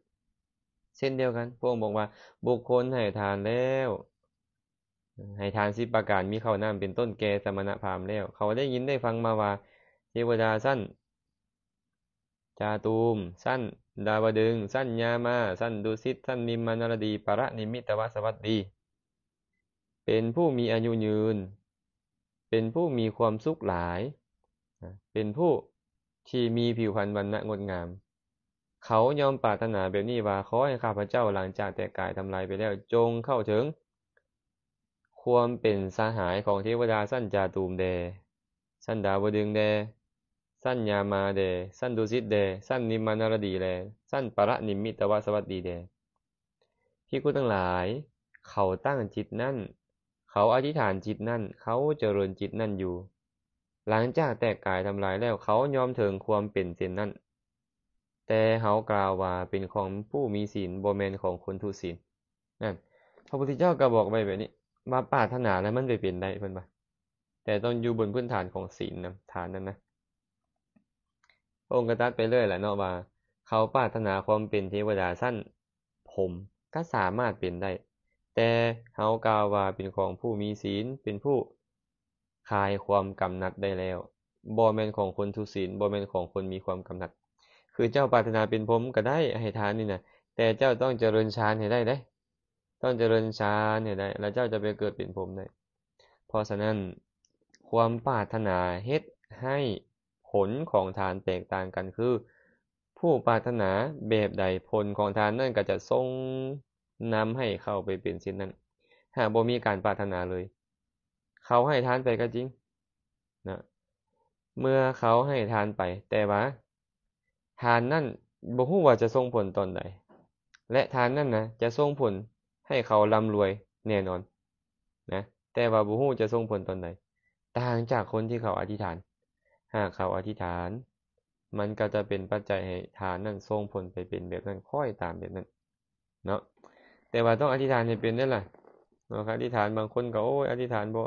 เช่นเดียวกัน พวกบอกว่า บุคคลให้ทานแล้ว ให้ทานสิประการมีเขาน้ำเป็นต้นแกสมณพราหมณ์แล้ว เขาได้ยินได้ฟังมาว่าเทวดาสั้นจาตูม สั้น ดาวดึงสั้นยามา สั้นดุสิต สั้นนิมมานรดี ปรนิมิตวสวัสดี เป็นผู้มีอายุยืนเป็นผู้มีความสุขหลาย เป็นผู้ที่มีผิวพรรณวันณะงดงาม เขายอมปรารถนาแบบนี้ว่าขอให้ข้าพเจ้าหลังจากแต่กายทำลายไปแล้ว จงเข้าถึง ความเป็นสหายของเทวดาสั้นจาตูมเดสั้นดาวดึงเดสั้นยามาเดสั้นดุสิตเดสั้นนิมมานารดีเดสั้นปรนิมมิตวสวัสดีเดพ่คุทั้งหลาย เขาตั้งจิตนั่นเขาอธิษฐานจิตนั่น เขาเจริญจิตนั่นอยู่ หลังจากแตกกายทำลายแล้วเขายอมถึงความเป็นเส้นนั่นแต่เขากล่าวว่าเป็นของผู้มีศีลโบแมนของคนทุศีลนั่นพระพุทธเจ้าก็บอกไปแบบนี้ มาปาถนาแล้วมันไปเปลี่ยนได้เพื่อนปะแต่ต้องอยู่บนพื้นฐานของศีลนะฐานนั้นนะ องค์กตัดไปเรื่อยแหละเนาะว่า เขาปาถนาความเป็นเทวดาสั้นผมก็สามารถเป็นได้แต่เฮากล่าวว่าเป็นของผู้มีศีลเป็นผู้คลายความกำหนัดได้แล้วบอแมนของคนทุศีลบอแมนของคนมีความกำหนัด คือเจ้าปรารถนาเป็นพรมก็ได้ให้ทานนี่นะแต่เจ้าต้องเจริญฌานให้ได้ได้ต้องเจริญฌานให้ได้ แล้วเจ้าจะไปเกิดเป็นพรมได้เพราะฉะนั้นความปรารถนาเฮ็ดให้ผลของทานแตกต่างกันคือ ผู้ปรารถนาแบบใดผลของทานนั่นก็จะทรงนำให้เข้าไปเป็นเช่นนั้นหากบ่มีการปรารถนาเลย เขาให้ทานไปก็จริงนะเมื่อเขาให้ทานไป แต่ว่า ทานนั่นบ่ฮู้ว่าจะส่งผลตอนใดและทานนั่นนะจะส่งผลให้เขาร่ำรวยแน่นอน นะ แต่ว่าบ่ฮู้จะส่งผลตอนใดต่างจากคนที่เขาอธิษฐาน หากเขาอธิษฐาน มันก็จะเป็นปัจจัยให้ทานนั่นส่งผลไปเป็นแบบนั้นค่อยตามแบบนั้นเนาะแต่ว่าต้องอธิษฐานให้เป็นนั่นแหละนะครับอธิษฐานบางคนก็โอ้ยอธิษฐานบ่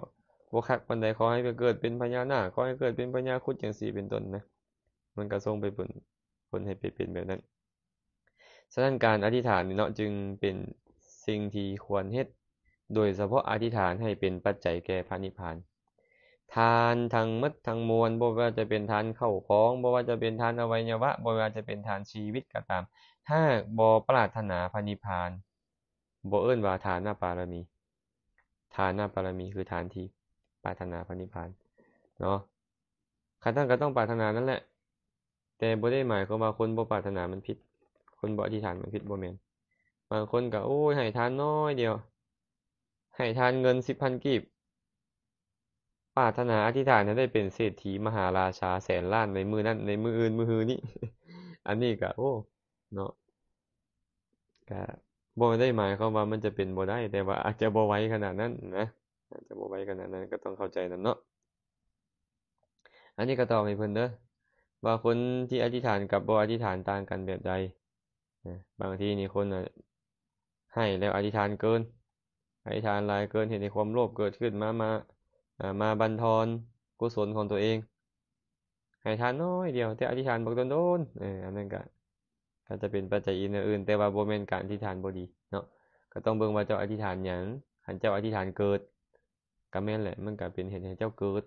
บ่คักปันใดขอให้เกิดเป็นพญานาคขอให้เกิดเป็นพญาคุดอย่างสี่เป็นต้นนะมันก็ทรงไปผลผลให้ไปเป็นแบบนั้นฉะนั้นการอธิษฐานเนาะจึงเป็นสิ่งที่ควรเฮ็ดโดยเฉพาะอธิษฐานให้เป็นปัจจัยแก่พระนิพพาน ทานทางมัดทางมวลบ่ว่าจะเป็นทานเข้าของบ่ว่าจะเป็นทานอวัยวะบ่ว่าจะเป็นทานชีวิตก็ตาม ถ้าบ่ปรารถนาพระนิพพานโบเอิญว่าฐานาปารมี ฐานาปารมีคือฐานที่ปรารถนาพระนิพพาน เนาะขันท่านก็ต้องปรารถนานั่นแหละ แต่บ่ได้หมายความว่าคนบ่ปรารถนามันผิด คนบ่อธิษฐานมันผิดบ่แม่นบางคนก็โอ้ยให้ทานน้อยเดียว ให้ทานเงินสิบพันกีบปรารถนาอธิษฐานจะได้เป็นเศรษฐี มหาราชาแสนล้านในมือนั่นในมืออื่นมือือนี้ อันนี้ก็โอ้ เนาะก็บ่ได้หมายความว่ามันจะเป็นบ่ได้ แต่ว่าอาจจะบ่ไว้ขนาดนั้นนะอาจจะบ่ไว้ขนาดนั้นก็ต้องเข้าใจนั่นเนาะอันนี้ก็ตอบให้เพิ่นเด้อว่าคนที่อธิษฐานกับบ่อธิษฐานต่างกันแบบใดบางทีนี่คนให้แล้วอธิษฐานเกินอธิษฐานลายเกินเห็นในความโลภเกิดขึ้นมามามาบันทอนกุศลของตัวเองให้ทานน้อยเดียวแต่อธิษฐานบอกโดนๆเอออันนั้นก็ก็จะเป็นปัจจัยอื่นๆแต่ว่าโบแมนการอธิษฐานบอดีเนาะก็ต้องเบิ่งว่าเจ้าอธิษฐานหยังหันเจ้าอธิษฐานเกิดก็แม่นแหละมันก็เป็นเหตุให้เจ้าเกิด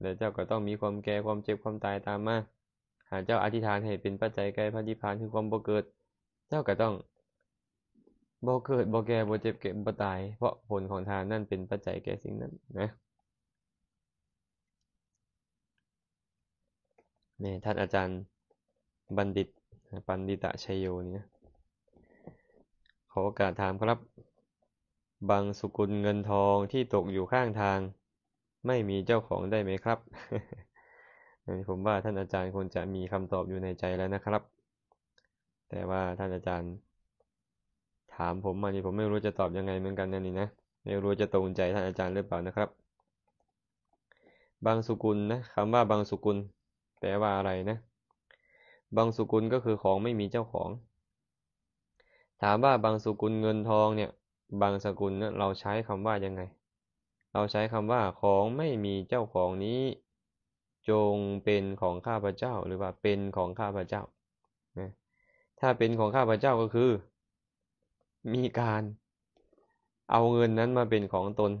แล้วเจ้าก็ต้องมีความแก่ความเจ็บความตายตามมาหาเจ้าอธิษฐานให้เป็นปัจจัยแก่พระนิพพานคือความบ่เกิดเจ้าก็ต้องบ่เกิดบ่แก่บ่เจ็บเก็บบ่ตายเพราะผลของทานนั่นเป็นปัจจัยแก่สิ่งนั้นนะนี่ท่านอาจารย์บัณฑิตปันดิตะชัยโยนี่นะขอโอกาสถามครับ บางสุกุลเงินทองที่ตกอยู่ข้างทาง ไม่มีเจ้าของได้ไหมครับ ผมว่าท่านอาจารย์ควรจะมีคำตอบอยู่ในใจแล้วนะครับ แต่ว่าท่านอาจารย์ ถามผมมานี่ผมไม่รู้จะตอบยังไงเหมือนกันนั่นนี่นะ ไม่รู้จะตรงใจท่านอาจารย์หรือเปล่านะครับ บางสุกุลนะคำว่าบางสุกุล แปลว่าอะไรนะบางสุกุลก็คือของไม่มีเจ้าของ ถามว่าบางสุกุลเงินทองเนี่ย บางสกุลเนี่ยเราใช้คำว่ายังไง เราใช้คำว่าของไม่มีเจ้าของนี้จงเป็นของข้าพเจ้าหรือว่าเป็นของข้าพเจ้า ถ้าเป็นของข้าพเจ้าก็คือ มีการเอาเงินนั้นมาเป็นของตน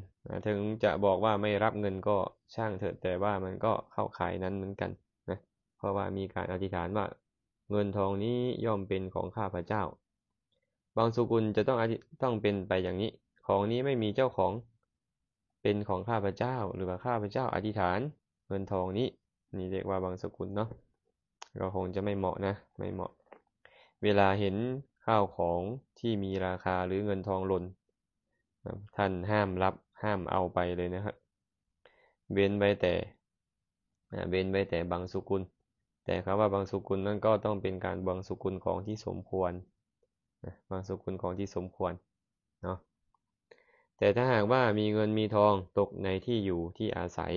ถึงจะบอกว่าไม่รับเงินก็ช่างเถอะแต่ว่ามันก็เข้าขายนั้นเหมือนกันนะเพราะว่ามีการอธิษฐานว่าเงินทองนี้ย่อมเป็นของข้าพเจ้า บางสุกุลจะต้องต้องเป็นไปอย่างนี้ ของนี้ไม่มีเจ้าของ เป็นของข้าพเจ้าหรือว่าข้าพเจ้าอธิษฐานเงินทองนี้นี่เรียกว่าบางสกุลเนาะก็คงจะไม่เหมาะนะ ไม่เหมาะ เวลาเห็นข้าวของที่มีราคาหรือเงินทองหล่นท่านห้ามรับห้ามเอาไปเลยนะครับเว้นไว้แต่เว้นไว้แต่บางสุกุลแต่คำว่าบางสุกุลนั่นก็ต้องเป็นการบางสุกุลของที่สมควรนะบางสุกุลของที่สมควรเนาะแต่ถ้าหากว่ามีเงินมีทองตกในที่อยู่ที่อาศัย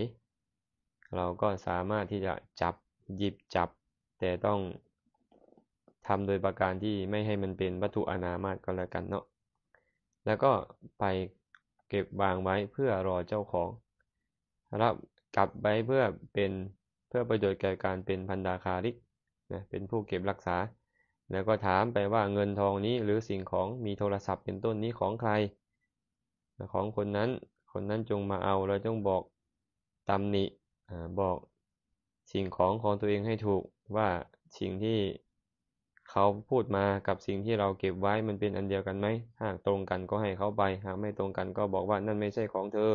เราก็สามารถที่จะจับหยิบจับ แต่ต้องทำโดยประการที่ไม่ให้มันเป็นวัตถุอนามาตก็แล้วกันเนาะแล้วก็ไปเก็บวางไว้เพื่อรอเจ้าของรับกลับไปเพื่อเป็นเพื่อประโยชน์แก่การเป็นพันดาคาริกนะ เป็นผู้เก็บรักษา แล้วก็ถามไปว่าเงินทองนี้หรือสิ่งของมีโทรศัพท์ เป็นต้นนี้ของใคร ของคนนั้น คนนั้นจงมาเอา เราจงบอกตำหนิบอกสิ่งของของตัวเองให้ถูก ว่าสิ่งที่เขาพูดมากับสิ่งที่เราเก็บไว้มันเป็นอันเดียวกันไหมหากตรงกันก็ให้เขาไปหากไม่ตรงกันก็บอกว่านั่นไม่ใช่ของเธอ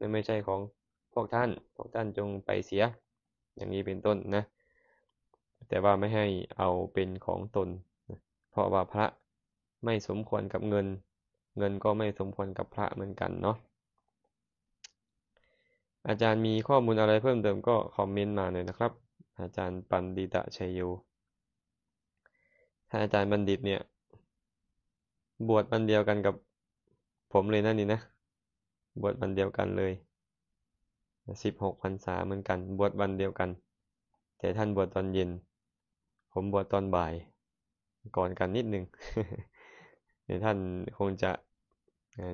นั่นไม่ใช่ของพวกท่าน พวกท่านจงไปเสียอย่างนี้เป็นต้นนะแต่ว่าไม่ให้เอาเป็นของตนเพราะว่าพระไม่สมควรกับเงิน เงินก็ไม่สมควรกับพระเหมือนกันเนาะอาจารย์มีข้อมูลอะไรเพิ่มเติมก็คอมเมนต์มาหน่อยนะครับ อาจารย์ปันดิตะชัยโยถ้าอาจารย์บัณฑิตเนี่ยบวชบันเดียวกันกับผมเลยนั่นนี่นะบวชบันเดียวกันเลยสิบหกพรรษาเหมือนกัน บวชวันเดียวกัน แต่ท่านบวชตอนเย็น ผมบวชตอนบ่าย ก่อนกันนิดหนึ่งท่านคงจะ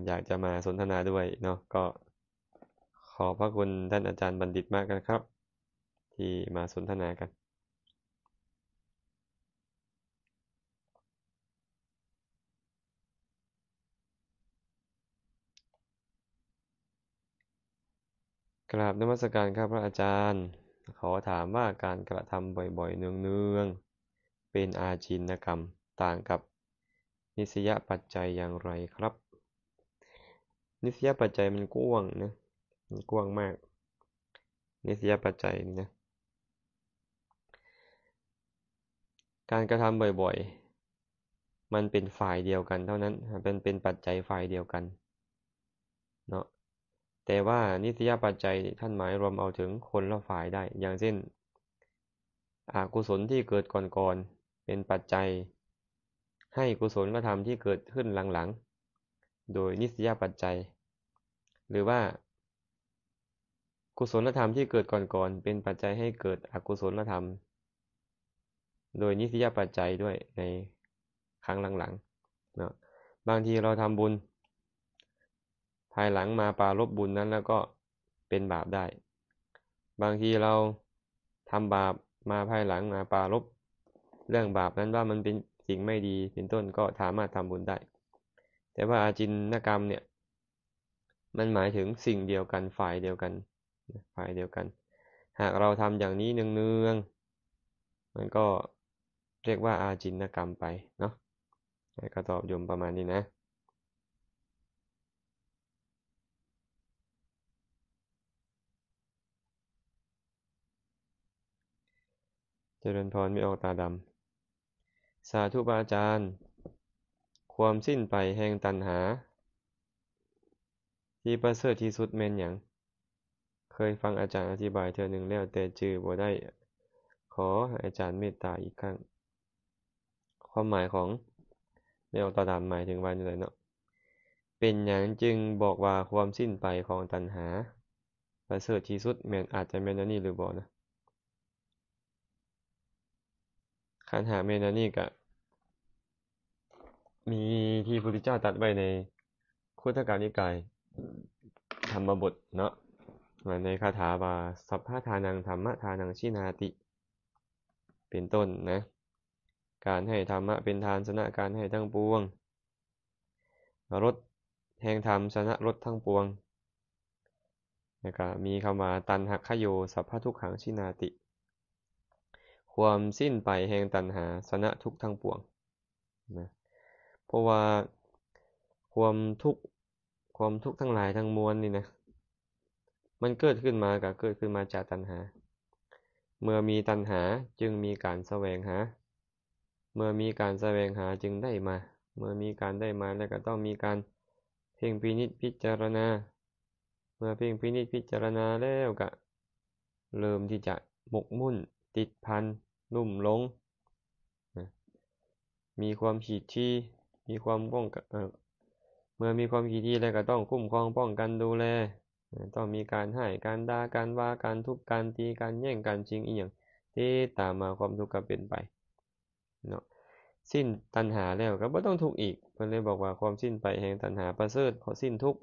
อยากจะมาสนทนาด้วยเนาะก็ขอพระคุณท่านอาจารย์บัณฑิตมากนะครับ ที่มาสนทนากันกราบนมัสการครับพระอาจารย์ ขอถามว่าการกระทำบ่อยๆ เนืองๆเป็นอาชินกรรมต่างกับนิสยปัจจัยอย่างไรครับ นิสยปัจจัยมันกว้างนะมันกว้างมาก นิสยปัจจัยนี่นะการกระทำบ่อยๆ มันเป็นฝ่ายเดียวกันเท่านั้นเป็นเป็นปัจจัยฝ่ายเดียวกันเนาะแต่ว่านิสยปัจจัยท่านหมายรวมเอาถึงคนละฝ่ายได้ อย่างเช่นอกุศลที่เกิดก่อนๆเป็นปัจจัย ให้กุศลกระทำที่เกิดขึ้นหลังๆ โดยนิสยปัจจัย หรือว่า กุศลธรรมที่เกิดก่อนๆเป็นปัจจัยให้เกิดอกุศลธรรม โดยนิสยปัจจัยด้วยในครั้งหลังๆเนาะบางทีเราทำบุญายหลังมาปาลบบุญนั้น แล้วก็เป็นบาปได้ บางทีเราทำบาปมาภายหลังมาปาลบ เรื่องบาปนั้นว่ามันเป็นสิ่งไม่ดีเป็นต้นก็สามารถทำบุญได้ แต่ว่าอาจินนกรรมเนี่ย มันหมายถึงสิ่งเดียวกันฝ่ายเดียวกันฝ่ายเดียวกัน หากเราทำอย่างนี้เนืองๆมันก็เรียกว่าอาจินนกรรมไปเนาะก็ตอบยมประมาณนี้นะเจริญพรไม่ออกตาดำสาธุบาอาจารย์ ความสิ้นไปแห่งตันหา ที่ประเสริฐที่สุดเมนอย่างเคยฟังอาจารย์อธิบายเธอหนึ่งแล้วแต่จือบ่ได้ ขออาจารย์เมตตาอีกครั้ง ความหมายของไม่ออกตาดำหมายถึงวันอะไรเนาะ เป็นอย่างจึงบอกว่าความสิ้นไปของตันหาประเสริฐที่สุดเมนอาจจะเมนนี่หรือบ่นะคันหาเมนานี่กะมีที่พระพุทธเจ้าตัดไว้ในคุตกานิกายธรรมบทเนาะมาในคาถาว่าสัพพาทานังธรรมะทานังชินาติ เป็นต้นนะ การให้ธรรมะเป็นทานชนะการให้ทั้งปวง รถแห่งธรรมชนะรถทั้งปวงนะครับมีคำว่าตันหักขโยสัพพทุกขังชินาติความสิ้นไปแห่งตัณหาสนะทุกทั้งปวงนะเพราะว่าความทุกข์ความทุกข์ทั้งหลายทั้งมวลนี่นะมันเกิดขึ้นมากับเกิดขึ้นมาจากตัณหา เมื่อมีตัณหาจึงมีการแสวงหา เมื่อมีการแสวงหาจึงได้มา เมื่อมีการได้มาแล้วก็ต้องมีการเพ่งพินิจพิจารณา เมื่อเพ่งพินิจพิจารณาแล้วก็เริ่มที่จะหมกมุ่นติดพันนุ่มลง มีความขีดที่ มีความป้องกันเมื่อมีความขีดที่แล้วก็ต้องคุ้มครองป้องกันดูแล ต้องมีการให้การด่าการว่าการทุบ การตี การแย่งการชิงอีกอย่างที่ตามมาความทุกข์ก็เป็นไปเนาะสิ้นตัณหาแล้วก็ไม่ต้องทุกข์อีก เพื่นเลยบอกว่าความสิ้นไปแห่งตัณหาประเสริฐ เพราะสิ้นทุกข์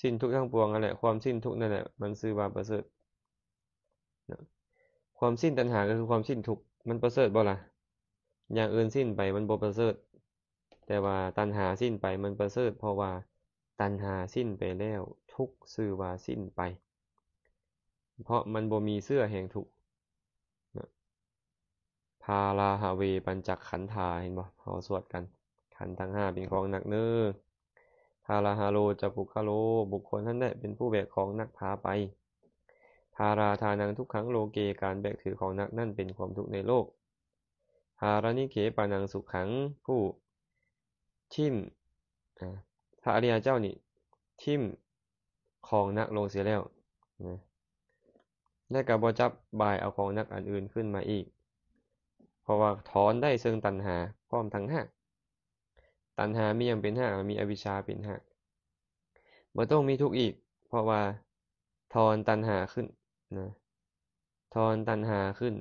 สิ้นทุกข์ทั้งปวงนั่นแหละ ความสิ้นทุกข์นั่นแหละมันซื่อว่าประเสริฐ เนาะความสิ้นตัณหาก็คือความสิ้นทุกข์มันประเสริฐบ่ละอย่างอื่นสิ้นไปมันบ่ประเสริฐ แต่ว่าตัณหาสิ้นไปมันประเสริฐ เพราะว่าตัณหาสิ้นไปแล้วทุกซื่อว่าสิ้นไป เพราะมันบ่มีเสื้อแห่งทุกพาลาหาเวปัญจักขันธาเห็นบ่เขาสวดกัน ขันทั้งห้าเป็นของหนักเนื้อพาลาหาโลจะปุคาโล บุคคลท่านได้เป็นผู้แบกของหนักพาไปทาราทานังทุกครั้งโลเกการแบกถือของนักนั่นเป็นความทุกข์ในโลกหารนิเขปานังสุขขังผู้ทิมพระอริยเจ้านี่ทิมของนักลงเสียแล้วและกับบจับบายเอาของนักอันอื่นขึ้นมาอีก เพราะว่าถอนได้ซึ่งตันหาพร้อมทั้งห้าตันหามียังเป็นห้ามีอวิชชาเป็นห้าบ่ต้องมีทุกข์อีก เพราะว่าถอนตันหาขึ้นนะทอนตันหาขึ้น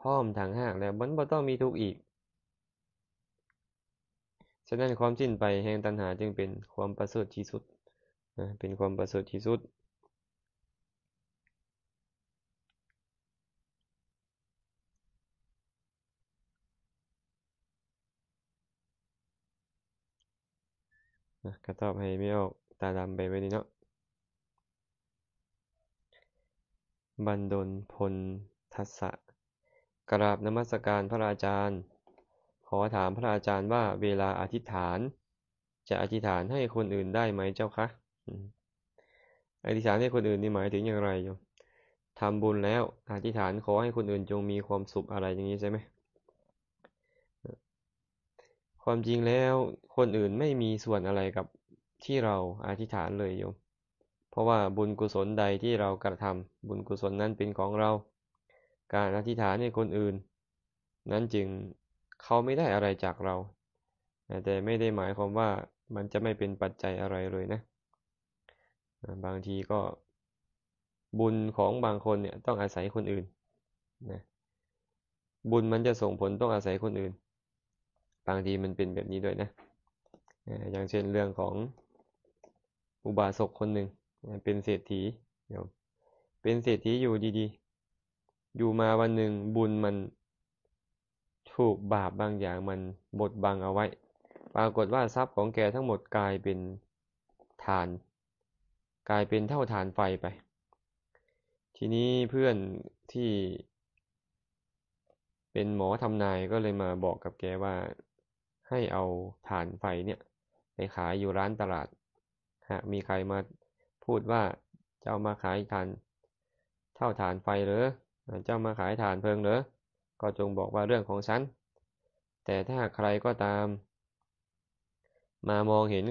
พร้อมทางหากแล้ว มันบ่ต้องมีทุกข์อีกฉะนั้นความสิ้นไปแห่งตันหาจึงเป็นความประเสริฐที่สุดนะเป็นความประเสริฐที่สุดระตอบให้ไม่ออกตาดำไปไปนี่เนาะบันดลพลทัศะกราบนมัสการพระอาจารย์ ขอถามพระอาจารย์ว่าเวลาอธิษฐาน จะอธิษฐานให้คนอื่นได้ไหมเจ้าคะอธิษฐานให้คนอื่นนี่หมายถึงอย่างไรโยมทำบุญแล้วอธิษฐานขอให้คนอื่นจงมีความสุขอะไรอย่างนี้ใช่ไหมความจริงแล้ว คนอื่นไม่มีส่วนอะไรกับที่เราอธิษฐานเลยโยมราะว่าบุญกุศลใดที่เรากระทำบุญกุศลนั้นเป็นของเราการอธิษฐานให้คนอื่นนั้นจึงเขาไม่ได้อะไรจากเราแต่ไม่ได้หมายความว่ามันจะไม่เป็นปัจจัยอะไรเลยนะ บางทีก็บุญของบางคนเนี่ยต้องอาศัยคนอื่นนะบุญมันจะส่งผลต้องอาศัยคนอื่น บางทีมันเป็นแบบนี้ด้วยนะอย่างเช่นเรื่องของอุบาสกคนหนึ่งเป็นเศรษฐี๋ยวเป็นเศรษฐีอยู่ดีๆ อยู่มาวันหนึ่งบุญมัน ถูกบาปบางอย่างมันบดบังเอาไว้ ปรากฏว่าทรัพย์ของแกทั้งหมดกลายเป็นฐาน กลายเป็นเท่าฐานไฟไป ทีนี้เพื่อนที่ เป็นหมอทำนายก็เลยมาบอกกับแกว่าให้เอาฐานไฟเนี่ย ไปขายอยู่ร้านตลาด หากมีใครมาพูดว่าเจ้ามาขายฐานเท่าฐานไฟหรือเจ้ามาขายฐานเพลิงหรือก็จงบอกว่าเรื่องของฉันแต่ถ้าใครก็ตาม มามองเห็น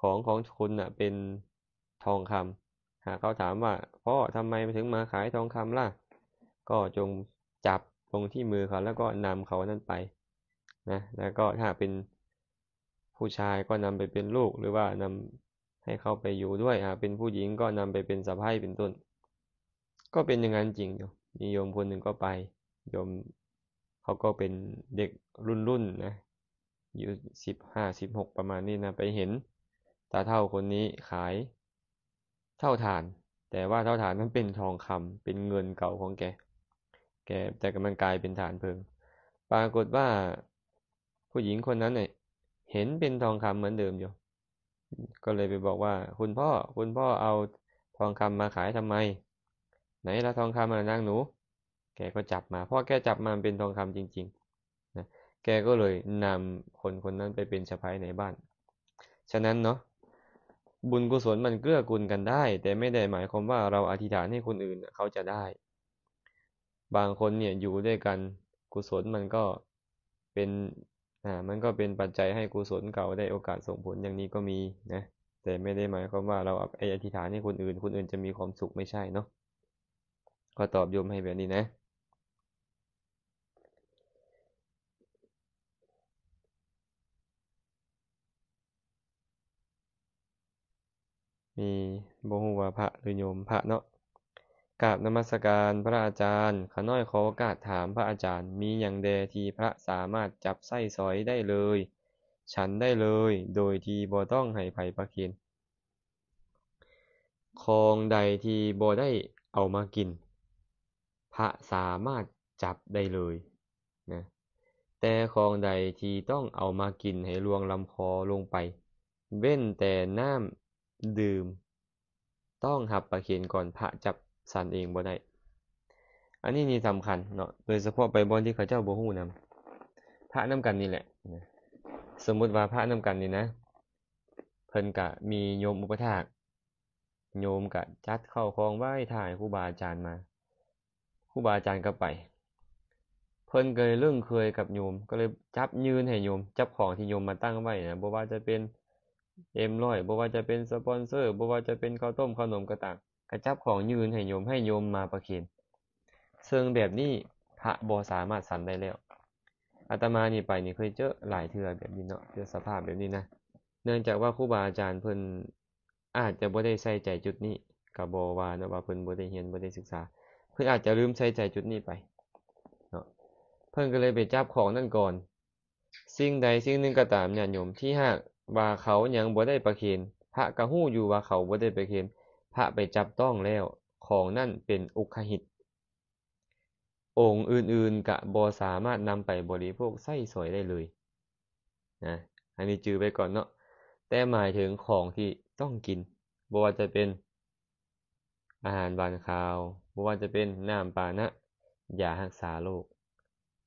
ของของคุณนะเป็นทองคำหากเขาถามว่าพ่อทำไมถึงมาขายทองคำล่ะ ก็จงจับลงที่มือเขาแล้วก็นำเขานั่นไปนะแล้วก็ถ้าเป็นผู้ชายก็นำไปเป็นลูกหรือว่านำให้เข้าไปอยู่ด้วยหากเป็นผู้หญิงก็นำไปเป็นสะพ้ายเป็นต้น ก็เป็นอย่างนั้นจริงอยู่มีโยมคนหนึ่งก็ไป โยมเขาก็เป็นเด็กรุ่นรุ่นนะ อยู่สิบห้าสิบหกประมาณนี้นะไปเห็นตาเท่าคนนี้ขาย เท่าฐาน แต่ว่าเท่าฐานนั้นเป็นทองคำเป็นเงินเก่าของแก แกแต่กำลังกลายเป็นฐานเพิง ปรากฏว่าผู้หญิงคนนั้นเนี่ยเห็นเป็นทองคำเหมือนเดิมอยู่ก็เลยไปบอกว่า คุณพ่อคุณพ่อเอาทองคำมาขายทำไม ไหนละทองคำมานางหนูแกก็จับมาพ่อแกจับมาเป็นทองคำจริงๆนะแกก็เลยนำคนคนนั้นไปเป็นสะพ้ายในบ้าน ฉะนั้นเนาะบุญกุศลมันเกื้อกูลกันได้ แต่ไม่ได้หมายความว่าเราอธิษฐานให้คนอื่นเขาจะได้ บางคนเนี่ยอยู่ด้วยกันกุศลมันก็เป็นอ่ามันก็เป็นปัจจัยให้กุศลเก่าได้โอกาสส่งผลอย่างนี้ก็มีนะ แต่ไม่ได้หมายความว่าเราไออธิษฐานให้คนอื่น คนอื่นจะมีความสุขไม่ใช่เนาะก็ตอบโยมให้แบบนี้นะ มีบ่ฮู้ว่าพระหรือโยมพระเนาะกราบนมัสการพระอาจารย์ขน้อยขอโอกาสถามพระอาจารย์มีอย่างใดที่พระสามารถจับไส้สอยได้เลย ฉันได้เลยโดยที่บ่ต้องให้ไผ่ประเคนคองใดที่บ่ได้เอามากิน พระสามารถจับได้เลยนะแต่คองใดที่ต้องเอามากินให้ลวงลำคอลงไป เว้นแต่น้ำดื่ม ต้องหับประเคนก่อนพระจับสันเองบ่ได้ อันนี้นี่สำคัญเนาะ โดยเฉพาะไปบอลที่เขาเจ้าบ่ฮู้นำพระน้ากันนี่แหละ สมมุติว่าพระน้ากันนี่นะ เพิ่นกะ มีโยมอุปถากโยมกะจัดเข้าคลองไหว้ถ่ายครูบาอาจารย์มาครูบาอาจารย์ก็ไป เพิ่นเคยเรื่องเคยกับโยมก็เลยจับยืนให้โยมจับของที่โยมมาตั้งไว้นะบ่ว่าจะเป็นเอ็มร้อยบ่ว่าจะเป็นสปอนเซอร์บ่ว่าจะเป็นข้าวต้มขนมก็ต่างระจับของยืนให้โยมให้โยมมาประเคนซึ่งแบบนี้พระบอสามารถสันได้แล้วอาตมานี่ไปนี่เคยเจอหลายเทือแบบนี้เนาะเจอสภาพแบบนี้นะ เนื่องจากว่าครูบาอาจารย์เพิ่นอาจจะบ่ได้ใส่ใจจุดนี้กับบว่าเนาะว่าเพิ่นบ่ได้เรียนบ่ได้ศึกษา เพิ่นอาจจะลืมใส่ใจจุดนี้ไปเนาะเพิ่นก็เลยไปจับของนั่นก่อน สิ่งใดสิ่งหนึ่งก็ตามญาติโยมที่หากว่าเขายังบ่ได้ประเคนพระกระหู้อยู่ว่าเขาบ่ได้ประเคนพระไปจับต้องแล้ว ของนั่นเป็นอุคหิต องค์อื่นๆกะบอสามารถนำไปบริโภคไส้สวยได้เลย นะอันนี้จือไปก่อนเนาะ แต่หมายถึงของที่ต้องกินบว่าจะเป็น อาหารบานคาวบว่าจะเป็นน้ำปานะ ยาหักษาโรค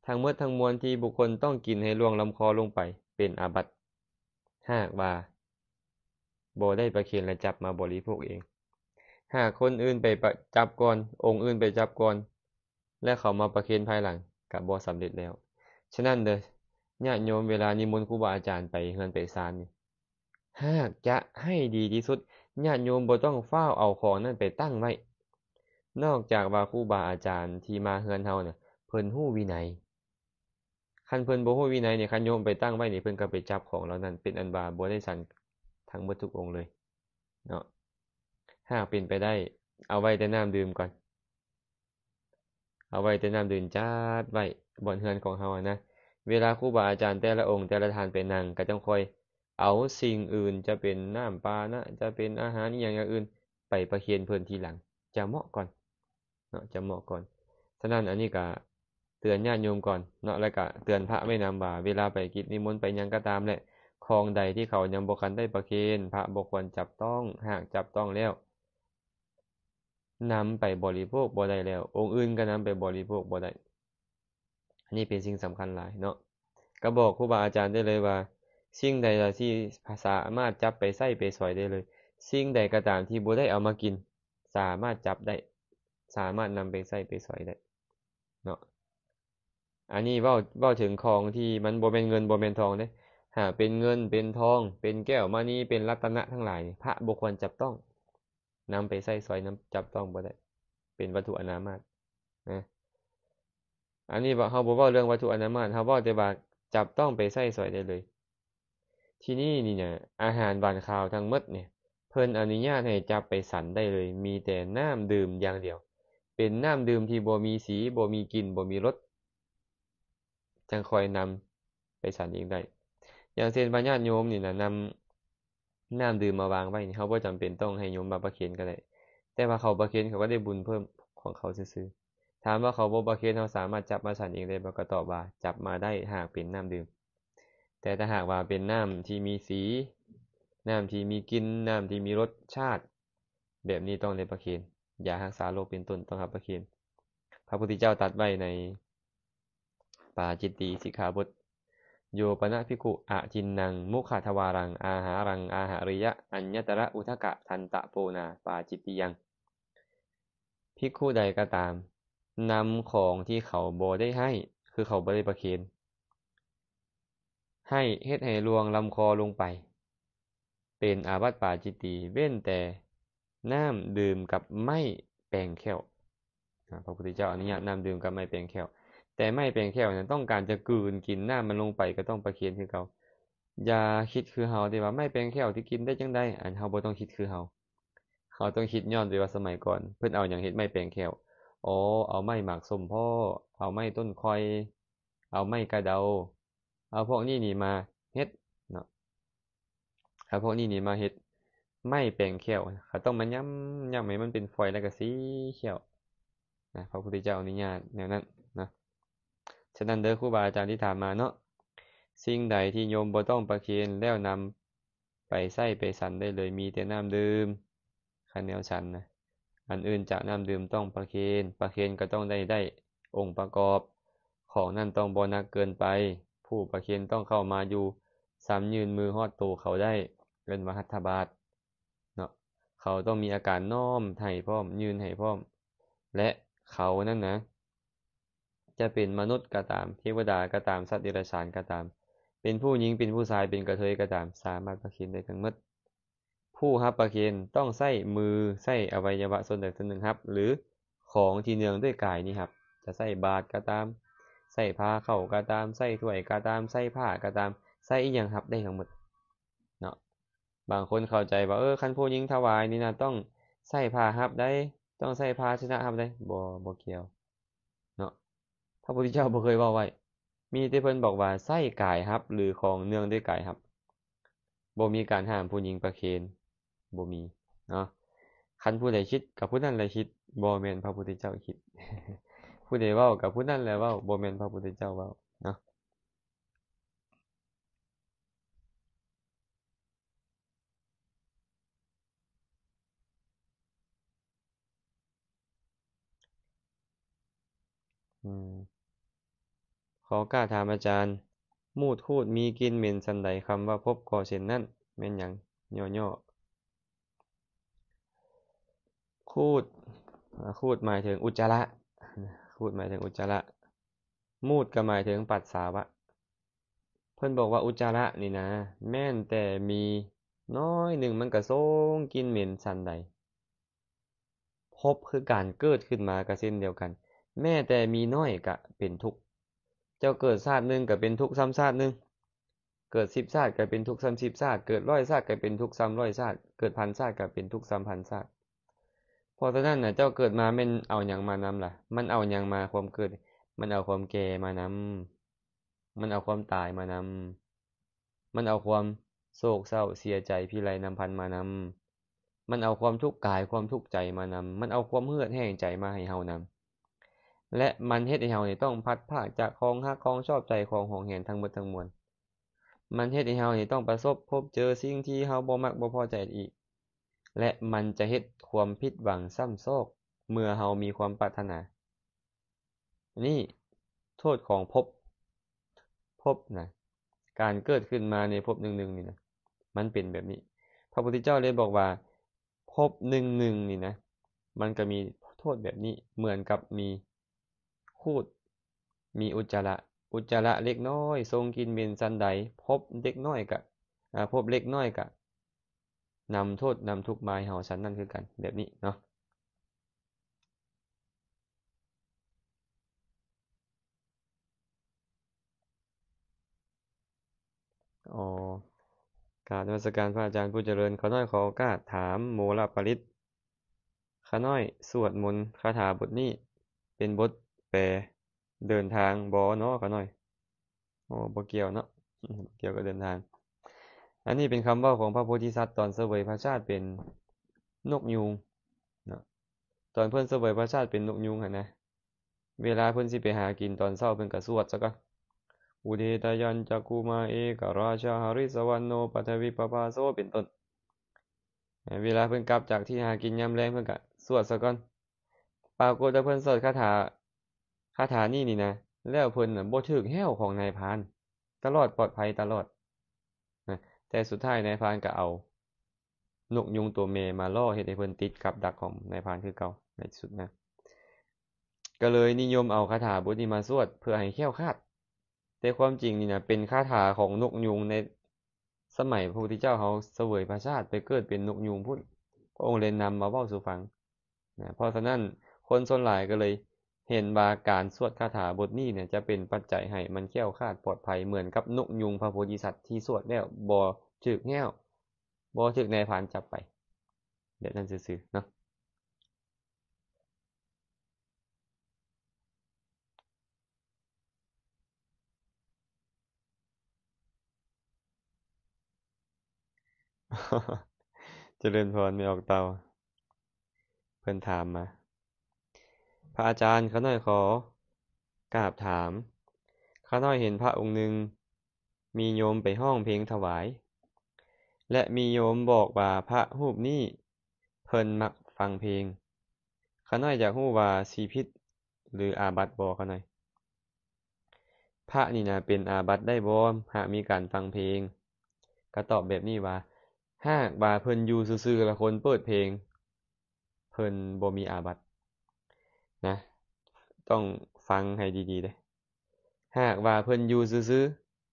ทั้งเมื่อทั้งมวลที่บุคคลต้องกินให้ล่วงลำคอลงไป เป็นอาบัติหากว่าโบได้ประเคนและจับมาบริโภคเองหากคนอื่นไปจับก่อนองค์ อื่นไปจับก่อน และเขามาประเคนภายหลังกับบอสำเร็จแล้ว ฉะนั้นเด้อญาติโยมเวลานิมนต์ครูบาอาจารย์ไปเฮือนไปซานนี่หากจะให้ดีที่สุดญาติโยมบ่ต้องเฝ้าเอาของนั่นไปตั้งไว้ นอกจากว่าครูบาอาจารย์ที่มาเฮือนเฮาเนี่ยเพิ่นหู้วินัยคันเพิ่นบ่ฮู้วินัยเนี่ยคันโยมไปตั้งไว้นี่เพิ่นก็ไปจับของเหล่านั้น เป็นอันบาบ่ได้สั่นทั้งหมดทุกองค์เลยเนาะหากเป็นไปได้ เอาไว้แต่น้ำดื่มก่อน เอาไว้แต่น้ำดื่มจัดไว้บนเฮือนของเฮานะ เวลาครูบาอาจารย์แต่ละองค์แต่ละทานเป็นนางก็ต้องคอย เอาสิ่งอื่นจะเป็นน้ำปลานะ จะเป็นอาหารอย่างอื่นไปประเคียนเพ่อนทีหลัง จะเหมาะก่อน เนาะจะเหมาะก่อน ฉะนั้นอันนี้ก็เตือนญาติโยมก่อน เนาะแล้วก็เตือนพระไม่นำบาเวลาไปกิจนิมนต์ไปยังก็ตามแหละคลองใดที่เขายังบกันได้ประเคนพระบกควรจับต้อง หากจับต้องแล้วนำไปบริโภคบ่ได้แล้ว องค์อื่น ก็นำไปบริโภคบ่ได้อันนี้เป็นสิ่งสำคัญหลายเนาะก็บอกครูบาอาจารย์ได้เลยว่าสิ่งใดที่ภาาษสามารถจับไปใส่ไปสอยได้เลยสิ่งใดก็ตามที่บ่ได้เอามากิน สามารถจับได้สามารถนำไปใส่ไปสอยได้เนาะอันนี้เว้าเว้าถึงของที่มันบ่เป็นเงินบ่เป็นทองเด้หาเป็นเงินเป็นทองเป็นแก้วมานี้เป็นรัตนะทั้งหลาย พระบุคคลจับต้องนำไปใส่ซอยน้ำจับต้องบ่ได้ เป็นวัตถุอนามาตนะอันนี้บอกเขาบอกว่าเรื่องวัตถุอนามาตเขาบอกแต่ว่าจับต้องไปใส่ซอยได้เลย ที่นี่นี่เนี่ยอาหารบานข่าวทั้งมดเนี่ยเพิ่นอนุญาตให้จับไปสันได้เลย มีแต่น้ำดื่มอย่างเดียว เป็นน้ำดื่มที่บ่มีสีบ่มีกลิ่นบ่มีรสจังคอยนำไปสันเองได้ อย่างเช่นพญาติโยมนี่นะนำน้ำดื่มมาวางไว้ เขาบ่จำเป็นต้องให้โยมบาประเคนก็ได้แต่ว่าเขาประเคนเขาก็ได้บุญเพิ่มของเขาซื้อๆถามว่าเขาบ่ประเคนเขาสามารถจับมาฉันเองได้บ่ก็ตอบว่าจับมาได้หากเป็นน้ำดื่ม แต่ถ้าหากว่าเป็นน้ำที่มีสี น้ำที่มีกลิ่น น้ำที่มีรสชาติ แบบนี้ต้องได้ประเคนอย่าหักษาโลกเป็นต้นต้องหับประเคนพระพุทธเจ้าตัดไว้ในปาจิตติสิกขาบทโยปนะพิกุอะจินนัง มุขาทวารัง อาหารัง อาหาริยะ อัญญตระอุทกะ ทันตะโปนา ปาจิตติยัง พิกุใดก็ตาม นำของที่เขาโบได้ให้ คือเขาบริประเคน ให้เฮ็ดให้ลวงลำคอลงไป เป็นอาบัติปาจิตติ เว้นแต่ น้ำดื่มกับไม่แปลงแข้วพระพุทธเจ้าอนุญาต น้ำดื่มกับไม่แปลงแข้วแต่ไม่แปลงแค่วนะต้องการจะกืนกินหน้ามันลงไปก็ต้องประเคียนคือเขาอย่าคิดคือเฮาดีว่าไม่แปลงแค่วที่กินได้จังได้อันเฮาบ่ต้องคิดคือเฮาเขาต้องคิดย้อนด้ว่าสมัยก่อน เพิ่นเอาอย่างเฮ็ดไม่แปลงแควอ๋อเอาไม้หมากสมพ่อเอาไม้ต้นคอย เอาไม้กระเดา เอาพวกนี้นี่มาเฮ็ดเนาะเอาพวกนี้นี่มาเฮ็ดไม่แปลงแควเขาต้องมาย้ำย้ำให้มันเป็นฝอยแล้วก็สีเขียวนะพระพุทธเจ้าอนุญาตแนวนั้นฉะนั้นเด้อครูบาอาจารย์ที่ถามมาเนาะสิ่งใดที่โยมบ่ต้องประเคนแล้วนำไปใส่ไปสันได้เลยมีแต่น้ำดื่มคันแนวฉันนะอันอื่นจากน้ำดื่มต้องประเคน ประเคนก็ต้องได้ได้องค์ประกอบของนั่นต้องบ่นักเกินไป ผู้ประเคนต้องเข้ามาอยู่สามยืนมือหอดตูเขาได้เปินวหัตถบาตเนาะเขาต้องมีอาการน้อมไถ่พร้อมยืนไห้พร้อมและเขานั่นนะจะเป็นมนุษย์ก็ตามเทวดาก็ตามสัตว์เดรัจฉานก็ตาม เป็นผู้หญิงเป็นผู้ชายเป็นกระเทยก็ตามสามารถประเคนได้ทั้งหมด ผู้ฮับประเคนต้องใส่มือใส่อวัยวะส่วนใดส่วนหนึ่งครับ หรือของที่เนืองด้วยกายนี่ครับ จะใส่บาตรก็ตามใส่ผ้าเข่าก็ตามใส่ถ้วยก็ตามใส่ผ้าก็ตามใส่อีกอย่างฮับได้ทั้งหมดเนาะบางคนเข้าใจว่าเออคันผู้หญิงถวายนี่นะต้องใส่ผ้าฮับได้ต้องใส่ผ้าชนะฮับได้บ่บ่เกี่ยวพระพุทธเจ้าบ่เคยว่าไว้ มีแต่เพิ่นบอกว่าไส้กายครับ หรือของเนื่องด้วยกายครับบ่มีการห้ามผู้หญิงประเคนบ่มี เนาะคันผู้ใดคิดกับผู้นั้นและคิดบ่แม่นพระพุทธเจ้าคิด ผู้ใดเว้ากับผู้นั้นแลลวเว้าบ่แม่นพระพุทธเจ้าเว้าเนาะอืมขอกล้าถามอาจารย์ มูดคูดมีกินเหม็นสันใดคำว่าพบก่อเช่นนั้นแม่นยังย่อๆคูดคูดหมายถึงอุจจาระคูดหมายถึงอุจจาระ มูดก็หมายถึงปัสสาวะ เพื่อนบอกว่าอุจจาระนี่นะ แม่นแต่มีน้อยหนึ่งมันกระโซงกินเหม็นสันใดพบคือการเกิดขึ้นมากระเส้นเดียวกัน แม่แต่มีน้อยกะเป็นทุกข์เจ้าเกิดชาติหนึ่งก็เป็นทุกข์ซ้ำชาติหนึ่งเกิดสิบชาติก็เป็นทุกข์ซ้ำสิบชาติ เกิดร้อยชาติก็เป็นทุกข์ซ้ำร้อยชาติ เกิดพันชาติก็เป็นทุกข์ซ้ำพันชาติพอตอนนั้นนะเจ้าเกิดมาเป็นเอาอย่างมานำล่ะ มันเอาอย่างมาความเกิด มันเอาความแก่มานำมันเอาความตายมานำมันเอาความโศกเศร้าเสียใจพิไรนำพันมานำมันเอาความทุกข์กายความทุกข์ใจมานำมันเอาความเหือดแห้งใจมาให้เฮานำและมันเฮ็ดให้เฮานี่ต้องพัดผาาจากของฮักของชอบใจของหองแหนทั้งหมดทั้งมวล มันเฮ็ดให้เฮานี่ต้องประสบ พบเจอสิ่งที่เฮาบ่มักบ่พอใจอีก และมันจะเฮ็ดความผิดหวังซ้ำซอกเมื่อเฮามีความปรารถนา นี่โทษของภพภพนะ การเกิดขึ้นมาในภพหนึ่งหนึ่งนี่นะ มันเป็นแบบนี้ พระพุทธเจ้าเลยบอกว่าภพหนึ่งหนึ่งนี่นะ มันก็มีโทษแบบนี้ เหมือนกับมีพูดมีอุจจาระอุจจาระเล็กน้อย ทรงกินเบนสันใดพบเล็กน้อยกะพบเล็กน้อยกะนำโทษนำทุกใม้เห่าสันนั่นคือกันแบบนี้เนาะอ๋อการนมัสการพระอาจารย์ผู้เจริญข้าน้อยขอโอกาสถามโมลปริศข้าน้อย สวดมนต์คาถาบทนี้เป็นบทแต่เดินทางบอเนาะก็หน่อยโอ้บอเกี่ยวเนาะเกี่ยวกับเดินทาง อันนี้เป็นคำว่าของพระโพธิสัตว์ตอนเสวยพระชาติเป็นนกยูงนะตอนเพื่อนเสวยพระชาติเป็นนกยูงนะเวลาเพื่อนสิไปหากินตอนเศร้าเพ็่นกระสวดซะก็อุเทตยันจักูมาเอกราชาหริสวันโนปัทวิปปาโซเป็นต้นเวลาเพื่อนกลับจากที่หากินยามแรงเพื่อนกะสวดซะก่อนปรากฏว่าเพื่อนสวดคาถาคาถานี้นี่นะ แล้วเพิ่นบ่ถึกแห้วของนายพาน ตลอดปลอดภัยตลอดนะแต่สุดท้ายนายพานก็เอานกยุงตัวเมมาล่อเห็ดให้เพิ่นติดกับดักของนายพานคือเก่าในสุดนะก็เลยนิยมเอาคาถาบทนี้มาสวด เพื่อให้แค้วคาด แต่ความจริงนี่นะเป็นคาถาของนกยุงในสมัยพระพุทธเจ้าเขาเสวยพระชาติไปเกิดเป็นนกยุงพุ่นพระองค์เลยนำมาเว้าสู่ฟังนะเพราะฉะนั้นคนส่วนหลายก็เลยเห็นว่าการสวดคาถาบทนี้เนี่ยจะเป็นปัจจัยให้มันแี้วคาดปลอดภัยเหมือนกับนกยุงพระโพธิสัตว์ที่สวดแล้วบอถึกแง้วบอถึกในผ่านจับไป เดี๋ยวนั่นซื้อๆเนาะจเจริญพรไม่ออกเตาเพื่อนถามมาพระอาจารย์ข้าน้อยขอกราบถาม ข้าน้อยเห็นพระองค์หนึ่งมีโยมไปห้องเพลงถวาย และมีโยมบอกว่าพระรูปนี้เพิ่นมักฟังเพลง ข้าน้อยอยากรู้ว่าสีพิษหรืออาบัตบอข้าน้อย พระนี่นะเป็นอาบัตได้บอมหากมีการฟังเพลงก็ตอบแบบนี้ว่าหากบาเพิ่นอยู่ซื่อๆละคนเปิดเพลง เพิ่นบ่มีอาบัตนะ ต้องฟังให้ดีๆเลยหากว่าเพิ่นอยู่ซื้อ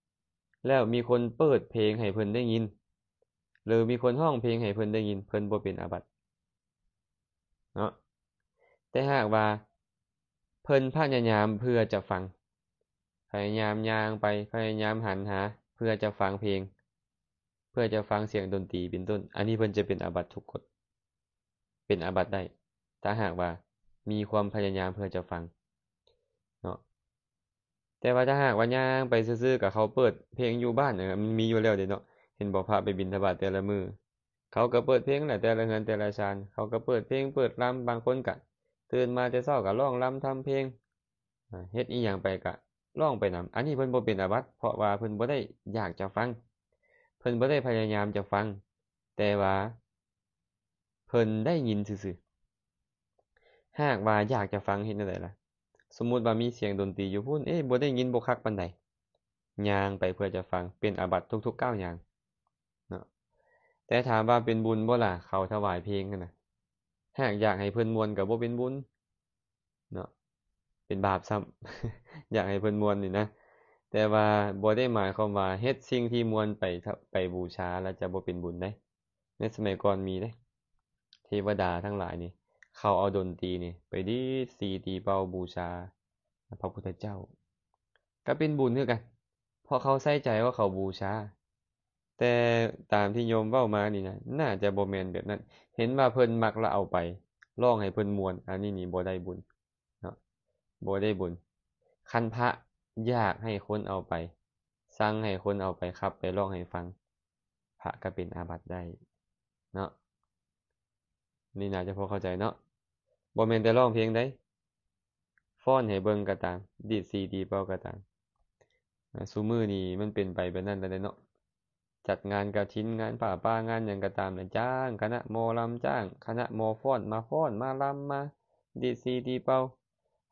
ๆแล้วมีคนเปิดเพลงให้เพิ่นได้ยิน หรือมีคนห้องเพลงให้เพิ่นได้ยิน เพิ่นบ่เป็นอาบัติเนาะแต่หากว่า เพิ่นพยายามเพื่อจะฟังพยายามยางไปพยายามหันหา เพื่อจะฟังเพลง เพื่อจะฟังเสียงดนตรีเป็นต้น อันนี้เพิ่นจะเป็นอาบัติทุกกฎเป็นอาบัติได้ถ้าหากว่ามีความพยายามเพื่อจะฟังเนาะแต่ว่าถ้าหากว่าย่างไปซื้อๆกับเขาเปิดเพลงอยู่บ้านเนี่ยมันมีอยู่แล้วเดี๋ยวเนาะเห็นบอกพาไปบินธบาทแต่ละมือเขาก็เปิดเพลงแหละแต่ละเงินแต่ละชานเขาก็เปิดเพลง เปิดลำบางคนกะตื่นมาจะเศร้ากับร้องลำทำเพลงเฮ็ดอีหยังไปกะร้องไปนำอันนี้เพิ่นบ่เป็นอาบัติเพราะว่าเพิ่นบ่ได้อยากจะฟัง เพิ่นบ่ได้พยายามจะฟัง แต่ว่า เพิ่นได้ยินซื่อหากว่าอยากจะฟังเห็นอะไรล่ะสมมุติว่ามีเสียงดนตรีอยู่พุ่นเอ๊ะบ่ได้ยินบ่คักปานใดย่างไปเพื่อจะฟังเป็นอาบัตทุกๆเก้าอย่างเนาะแต่ถามว่าเป็นบุญบ่ล่ะเขาถวายเพลงนนะหากอยากให้เพิ่นมวนกับบ่เป็นบุญ เนาะเป็นบาปซ้ำอยากให้เพิ่นมวนนี่นะแต่ว่าบ่ได้หมายความว่าเฮ็ดสิ่งที่มวนไปไปบูชาแล้วจะบ่เป็นบุญได้ ในสมัยก่อนมีเด้ เทวดาทั้งหลายนี่เขาเอาดนตรีนี่ไปดีสีตีเป่าบูชาพระพุทธเจ้า ก็เป็นบุญเท่ากันเพราะเขาใส่ใจว่าเขาบูชาแต่ตามที่โยมเว้ามานี่นะน่าจะโบแมนแบบนั้นเห็นว่าเพิ่นมักละเอาไปล่องให้เพิ่นมวน อันนี้นี่โบได้บุญเนาะโบได้บุญคันพระยากให้คนเอาไป สั่งให้คนเอาไปครับไปล่องให้ฟังพระก็เป็นอาบัติได้ เนาะนี่น่าจะพอเข้าใจเนาะบ่แม่นแต่ร้องเพลงได้ฟ้อนให้เบิ่งก็ตามดีดซีดีเป่าก็ตามซูมือนี่มันเป็นไปแบบนั้นแต่เนาะ จัดงานกระชิ้นงานป่าป้างานอย่างก็ตามนะจ้างคณะโมลำจ้างคณะโมฟ้อนมาฟ้อนมาลำมาดีดซีดีเป่า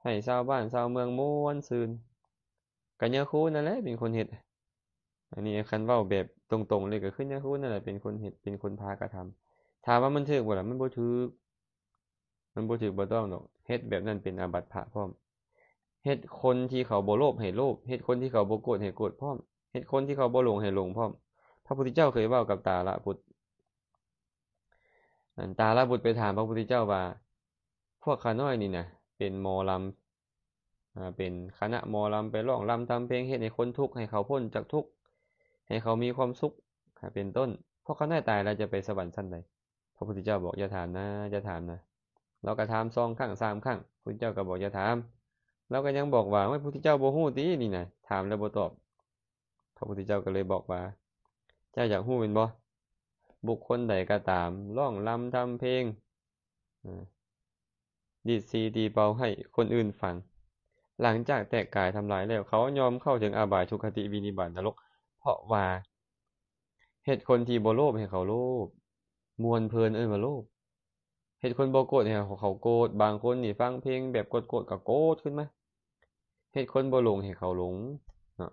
ให้ชาวบ้านชาวเมืองม้วนซืนกันยาคูนั่นแหละเป็นคนเห็ด อันนี้คันเว้าแบบตรงๆเลยก็ขึ้นยาคูนั่นแหละเป็นคนเห็ดเป็นคนพากระทำ ถามว่ามันถือบ่ล่ะมันบ่ถือมันบ่ถือบ่ต้องหอกเฮ็ดแบบนั้นเป็นอาบัติพระพร้อมเฮ็ดคนที่เขาบ่โลภให้โลภเฮ็ดคนที่เขาบ่โกรธให้โกรธพร้อมเฮ็ดคนที่เขาบ่หลงให้หลงพร้อม พระพุทธเจ้าเคยว่ากับตาละบุตรตาละบุตรไปถาม พระพุทธเจ้าว่า พวกข้าน้อยนี่นะเป็นมอลำเป็นคณะมอลำไปร้องลำทำเพลงเฮ็ดให้คนทุกข์ให้เขาพ้นจากทุกข์ ให้เขามีความสุขเป็นต้นพวกข้าน้อยตายแล้วจะไปสวรรค์ชั้นใดพระพุทธเจ้าบอกอย่าถามนะอย่าถามนะเราก็ถามซองข้างสามข้างพุทธเจ้าก็บอกจะถามเราก็ยังบอกว่าไม่พุทธเจ้าโบหูตีนี่นะถามแล้วโบตอบพระพุทธเจ้าก็เลยบอกว่า เจ้าอยากหู้เป็นบ่บุคคลใดก็ตามร้องลำทำเพลงดีดซีดีเบาให้คนอื่นฟัง หลังจากแตกกายทำลายแล้วเขายอมเข้าถึงอาบายทุคติวินิบาตนรกเพราะว่าเหตุคนที่โบโลภให้เขาโลภมวนเพลินเอิ้นมาโลภเห็ุคนบ่โกรธเนี่ยเขาโกรธบางคนนี่ฟังเพลงแบบโกรธโก็โกรธขึ้นมาเห็ุคนบ่หลงเห็นเขาหลงเนาะ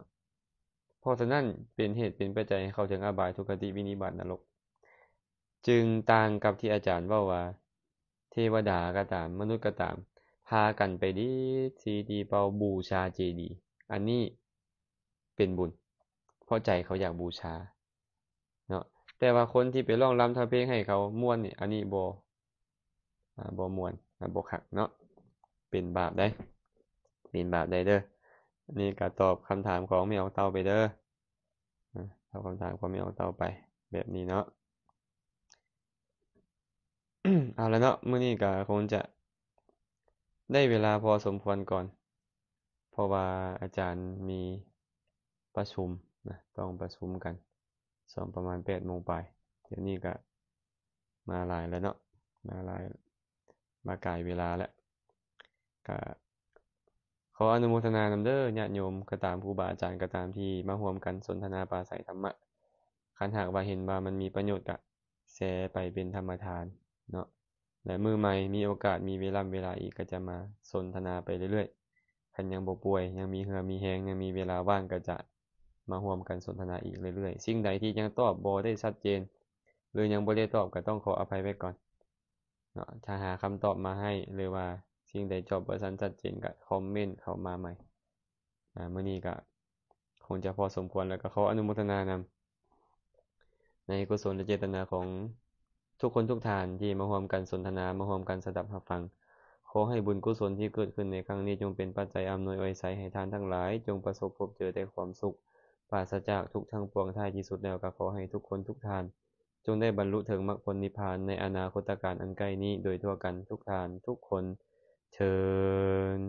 เพราะฉะนั้นเป็นเหตุเป็นปัจจัยให้เขาถึงอบายทุกติวินิบาตนรก จึงต่างกับที่อาจารย์ว่าว่าเทวดาก็ตาม มนุษย์ก็ตาม พากันไปดีซีดีเปาบูชาเจดี อันนี้เป็นบุญเพราะใจเขาอยากบูชาเนาะแต่ว่าคนที่ไปร้องรำทำเพลงให้เขาม่วนนี่อันนี้บบ่มวนบกหักเนาะ เป็นบาปได้ เป็นบาปได้เด้อนี่ก็ตอบคำถามของไม่เอาเตาไปเด้อตอบคำถามของไม่เอาเตาไป แบบนี้เนาะ เอาแล้วเนาะมื้อนี้ก็คงจะได้เวลาพอสมควรก่อน เพราะว่าอาจารย์มีประชุมนะ ต้องประชุมกัน สองประมาณแปดโมงไปเดี๋ยวนี้ก็มาหลายแล้วเนาะ มาหลายมากกลเวลาแล้วก็ขออนุโมทนานำเด้อ ญาติโยมก็ตามครูบาอาจารย์ก็ตามที่มาห่วมกันสนทนาปราศัยธรรมะคันหากว่าเห็นว่ามันมีประโยชน์กะแชร์ไปเป็นธรรมทาน เนาะและมือใหม่มีโอกาสมีเวลาเวลาอีกก็จะมาสนทนาไปเรื่อยๆคันยังบ่ป่วย ยังมีเหือมีแหงยังมีเวลาว่างก็จะมาห่วมกันสนทนาอีกเรื่อยๆ สิ่งใดที่ยังตอบบ่ได้ชัดเจน หรือยังบ่ได้ตอบก็ต้องขออภัยไว้ก่อนเนาะถ้าหาคำตอบมาให้หรือว่า สิ่งใดจบประสันชัดเจนก็คอมเมนต์เข้ามาใหม่อ่าเมื่อนี้ก็คงจะพอสมควรแล้วก็ขออนุโมทนานาในกุศลเจตนาของทุกคนทุกทานที่มาห่วมกันสนทนามาห่วมกันสดับรับฟัง ขอให้บุญกุศลที่เกิดขึ้นในครั้งนี้ จงเป็นปัจจัยอำนวยอวยใสให้ทานทั้งหลาย จงประสบพบเจอแต่ความสุขปราศจากทุกทางปวงท้ายที่สุดแล้วก็ขอให้ทุกคนทุกทานจงได้บรรลุถึงมรรคผลนิพพานในอนาคตการอันใกล้นี้ โดยทั่วกันทุกทานทุกคนเชิญ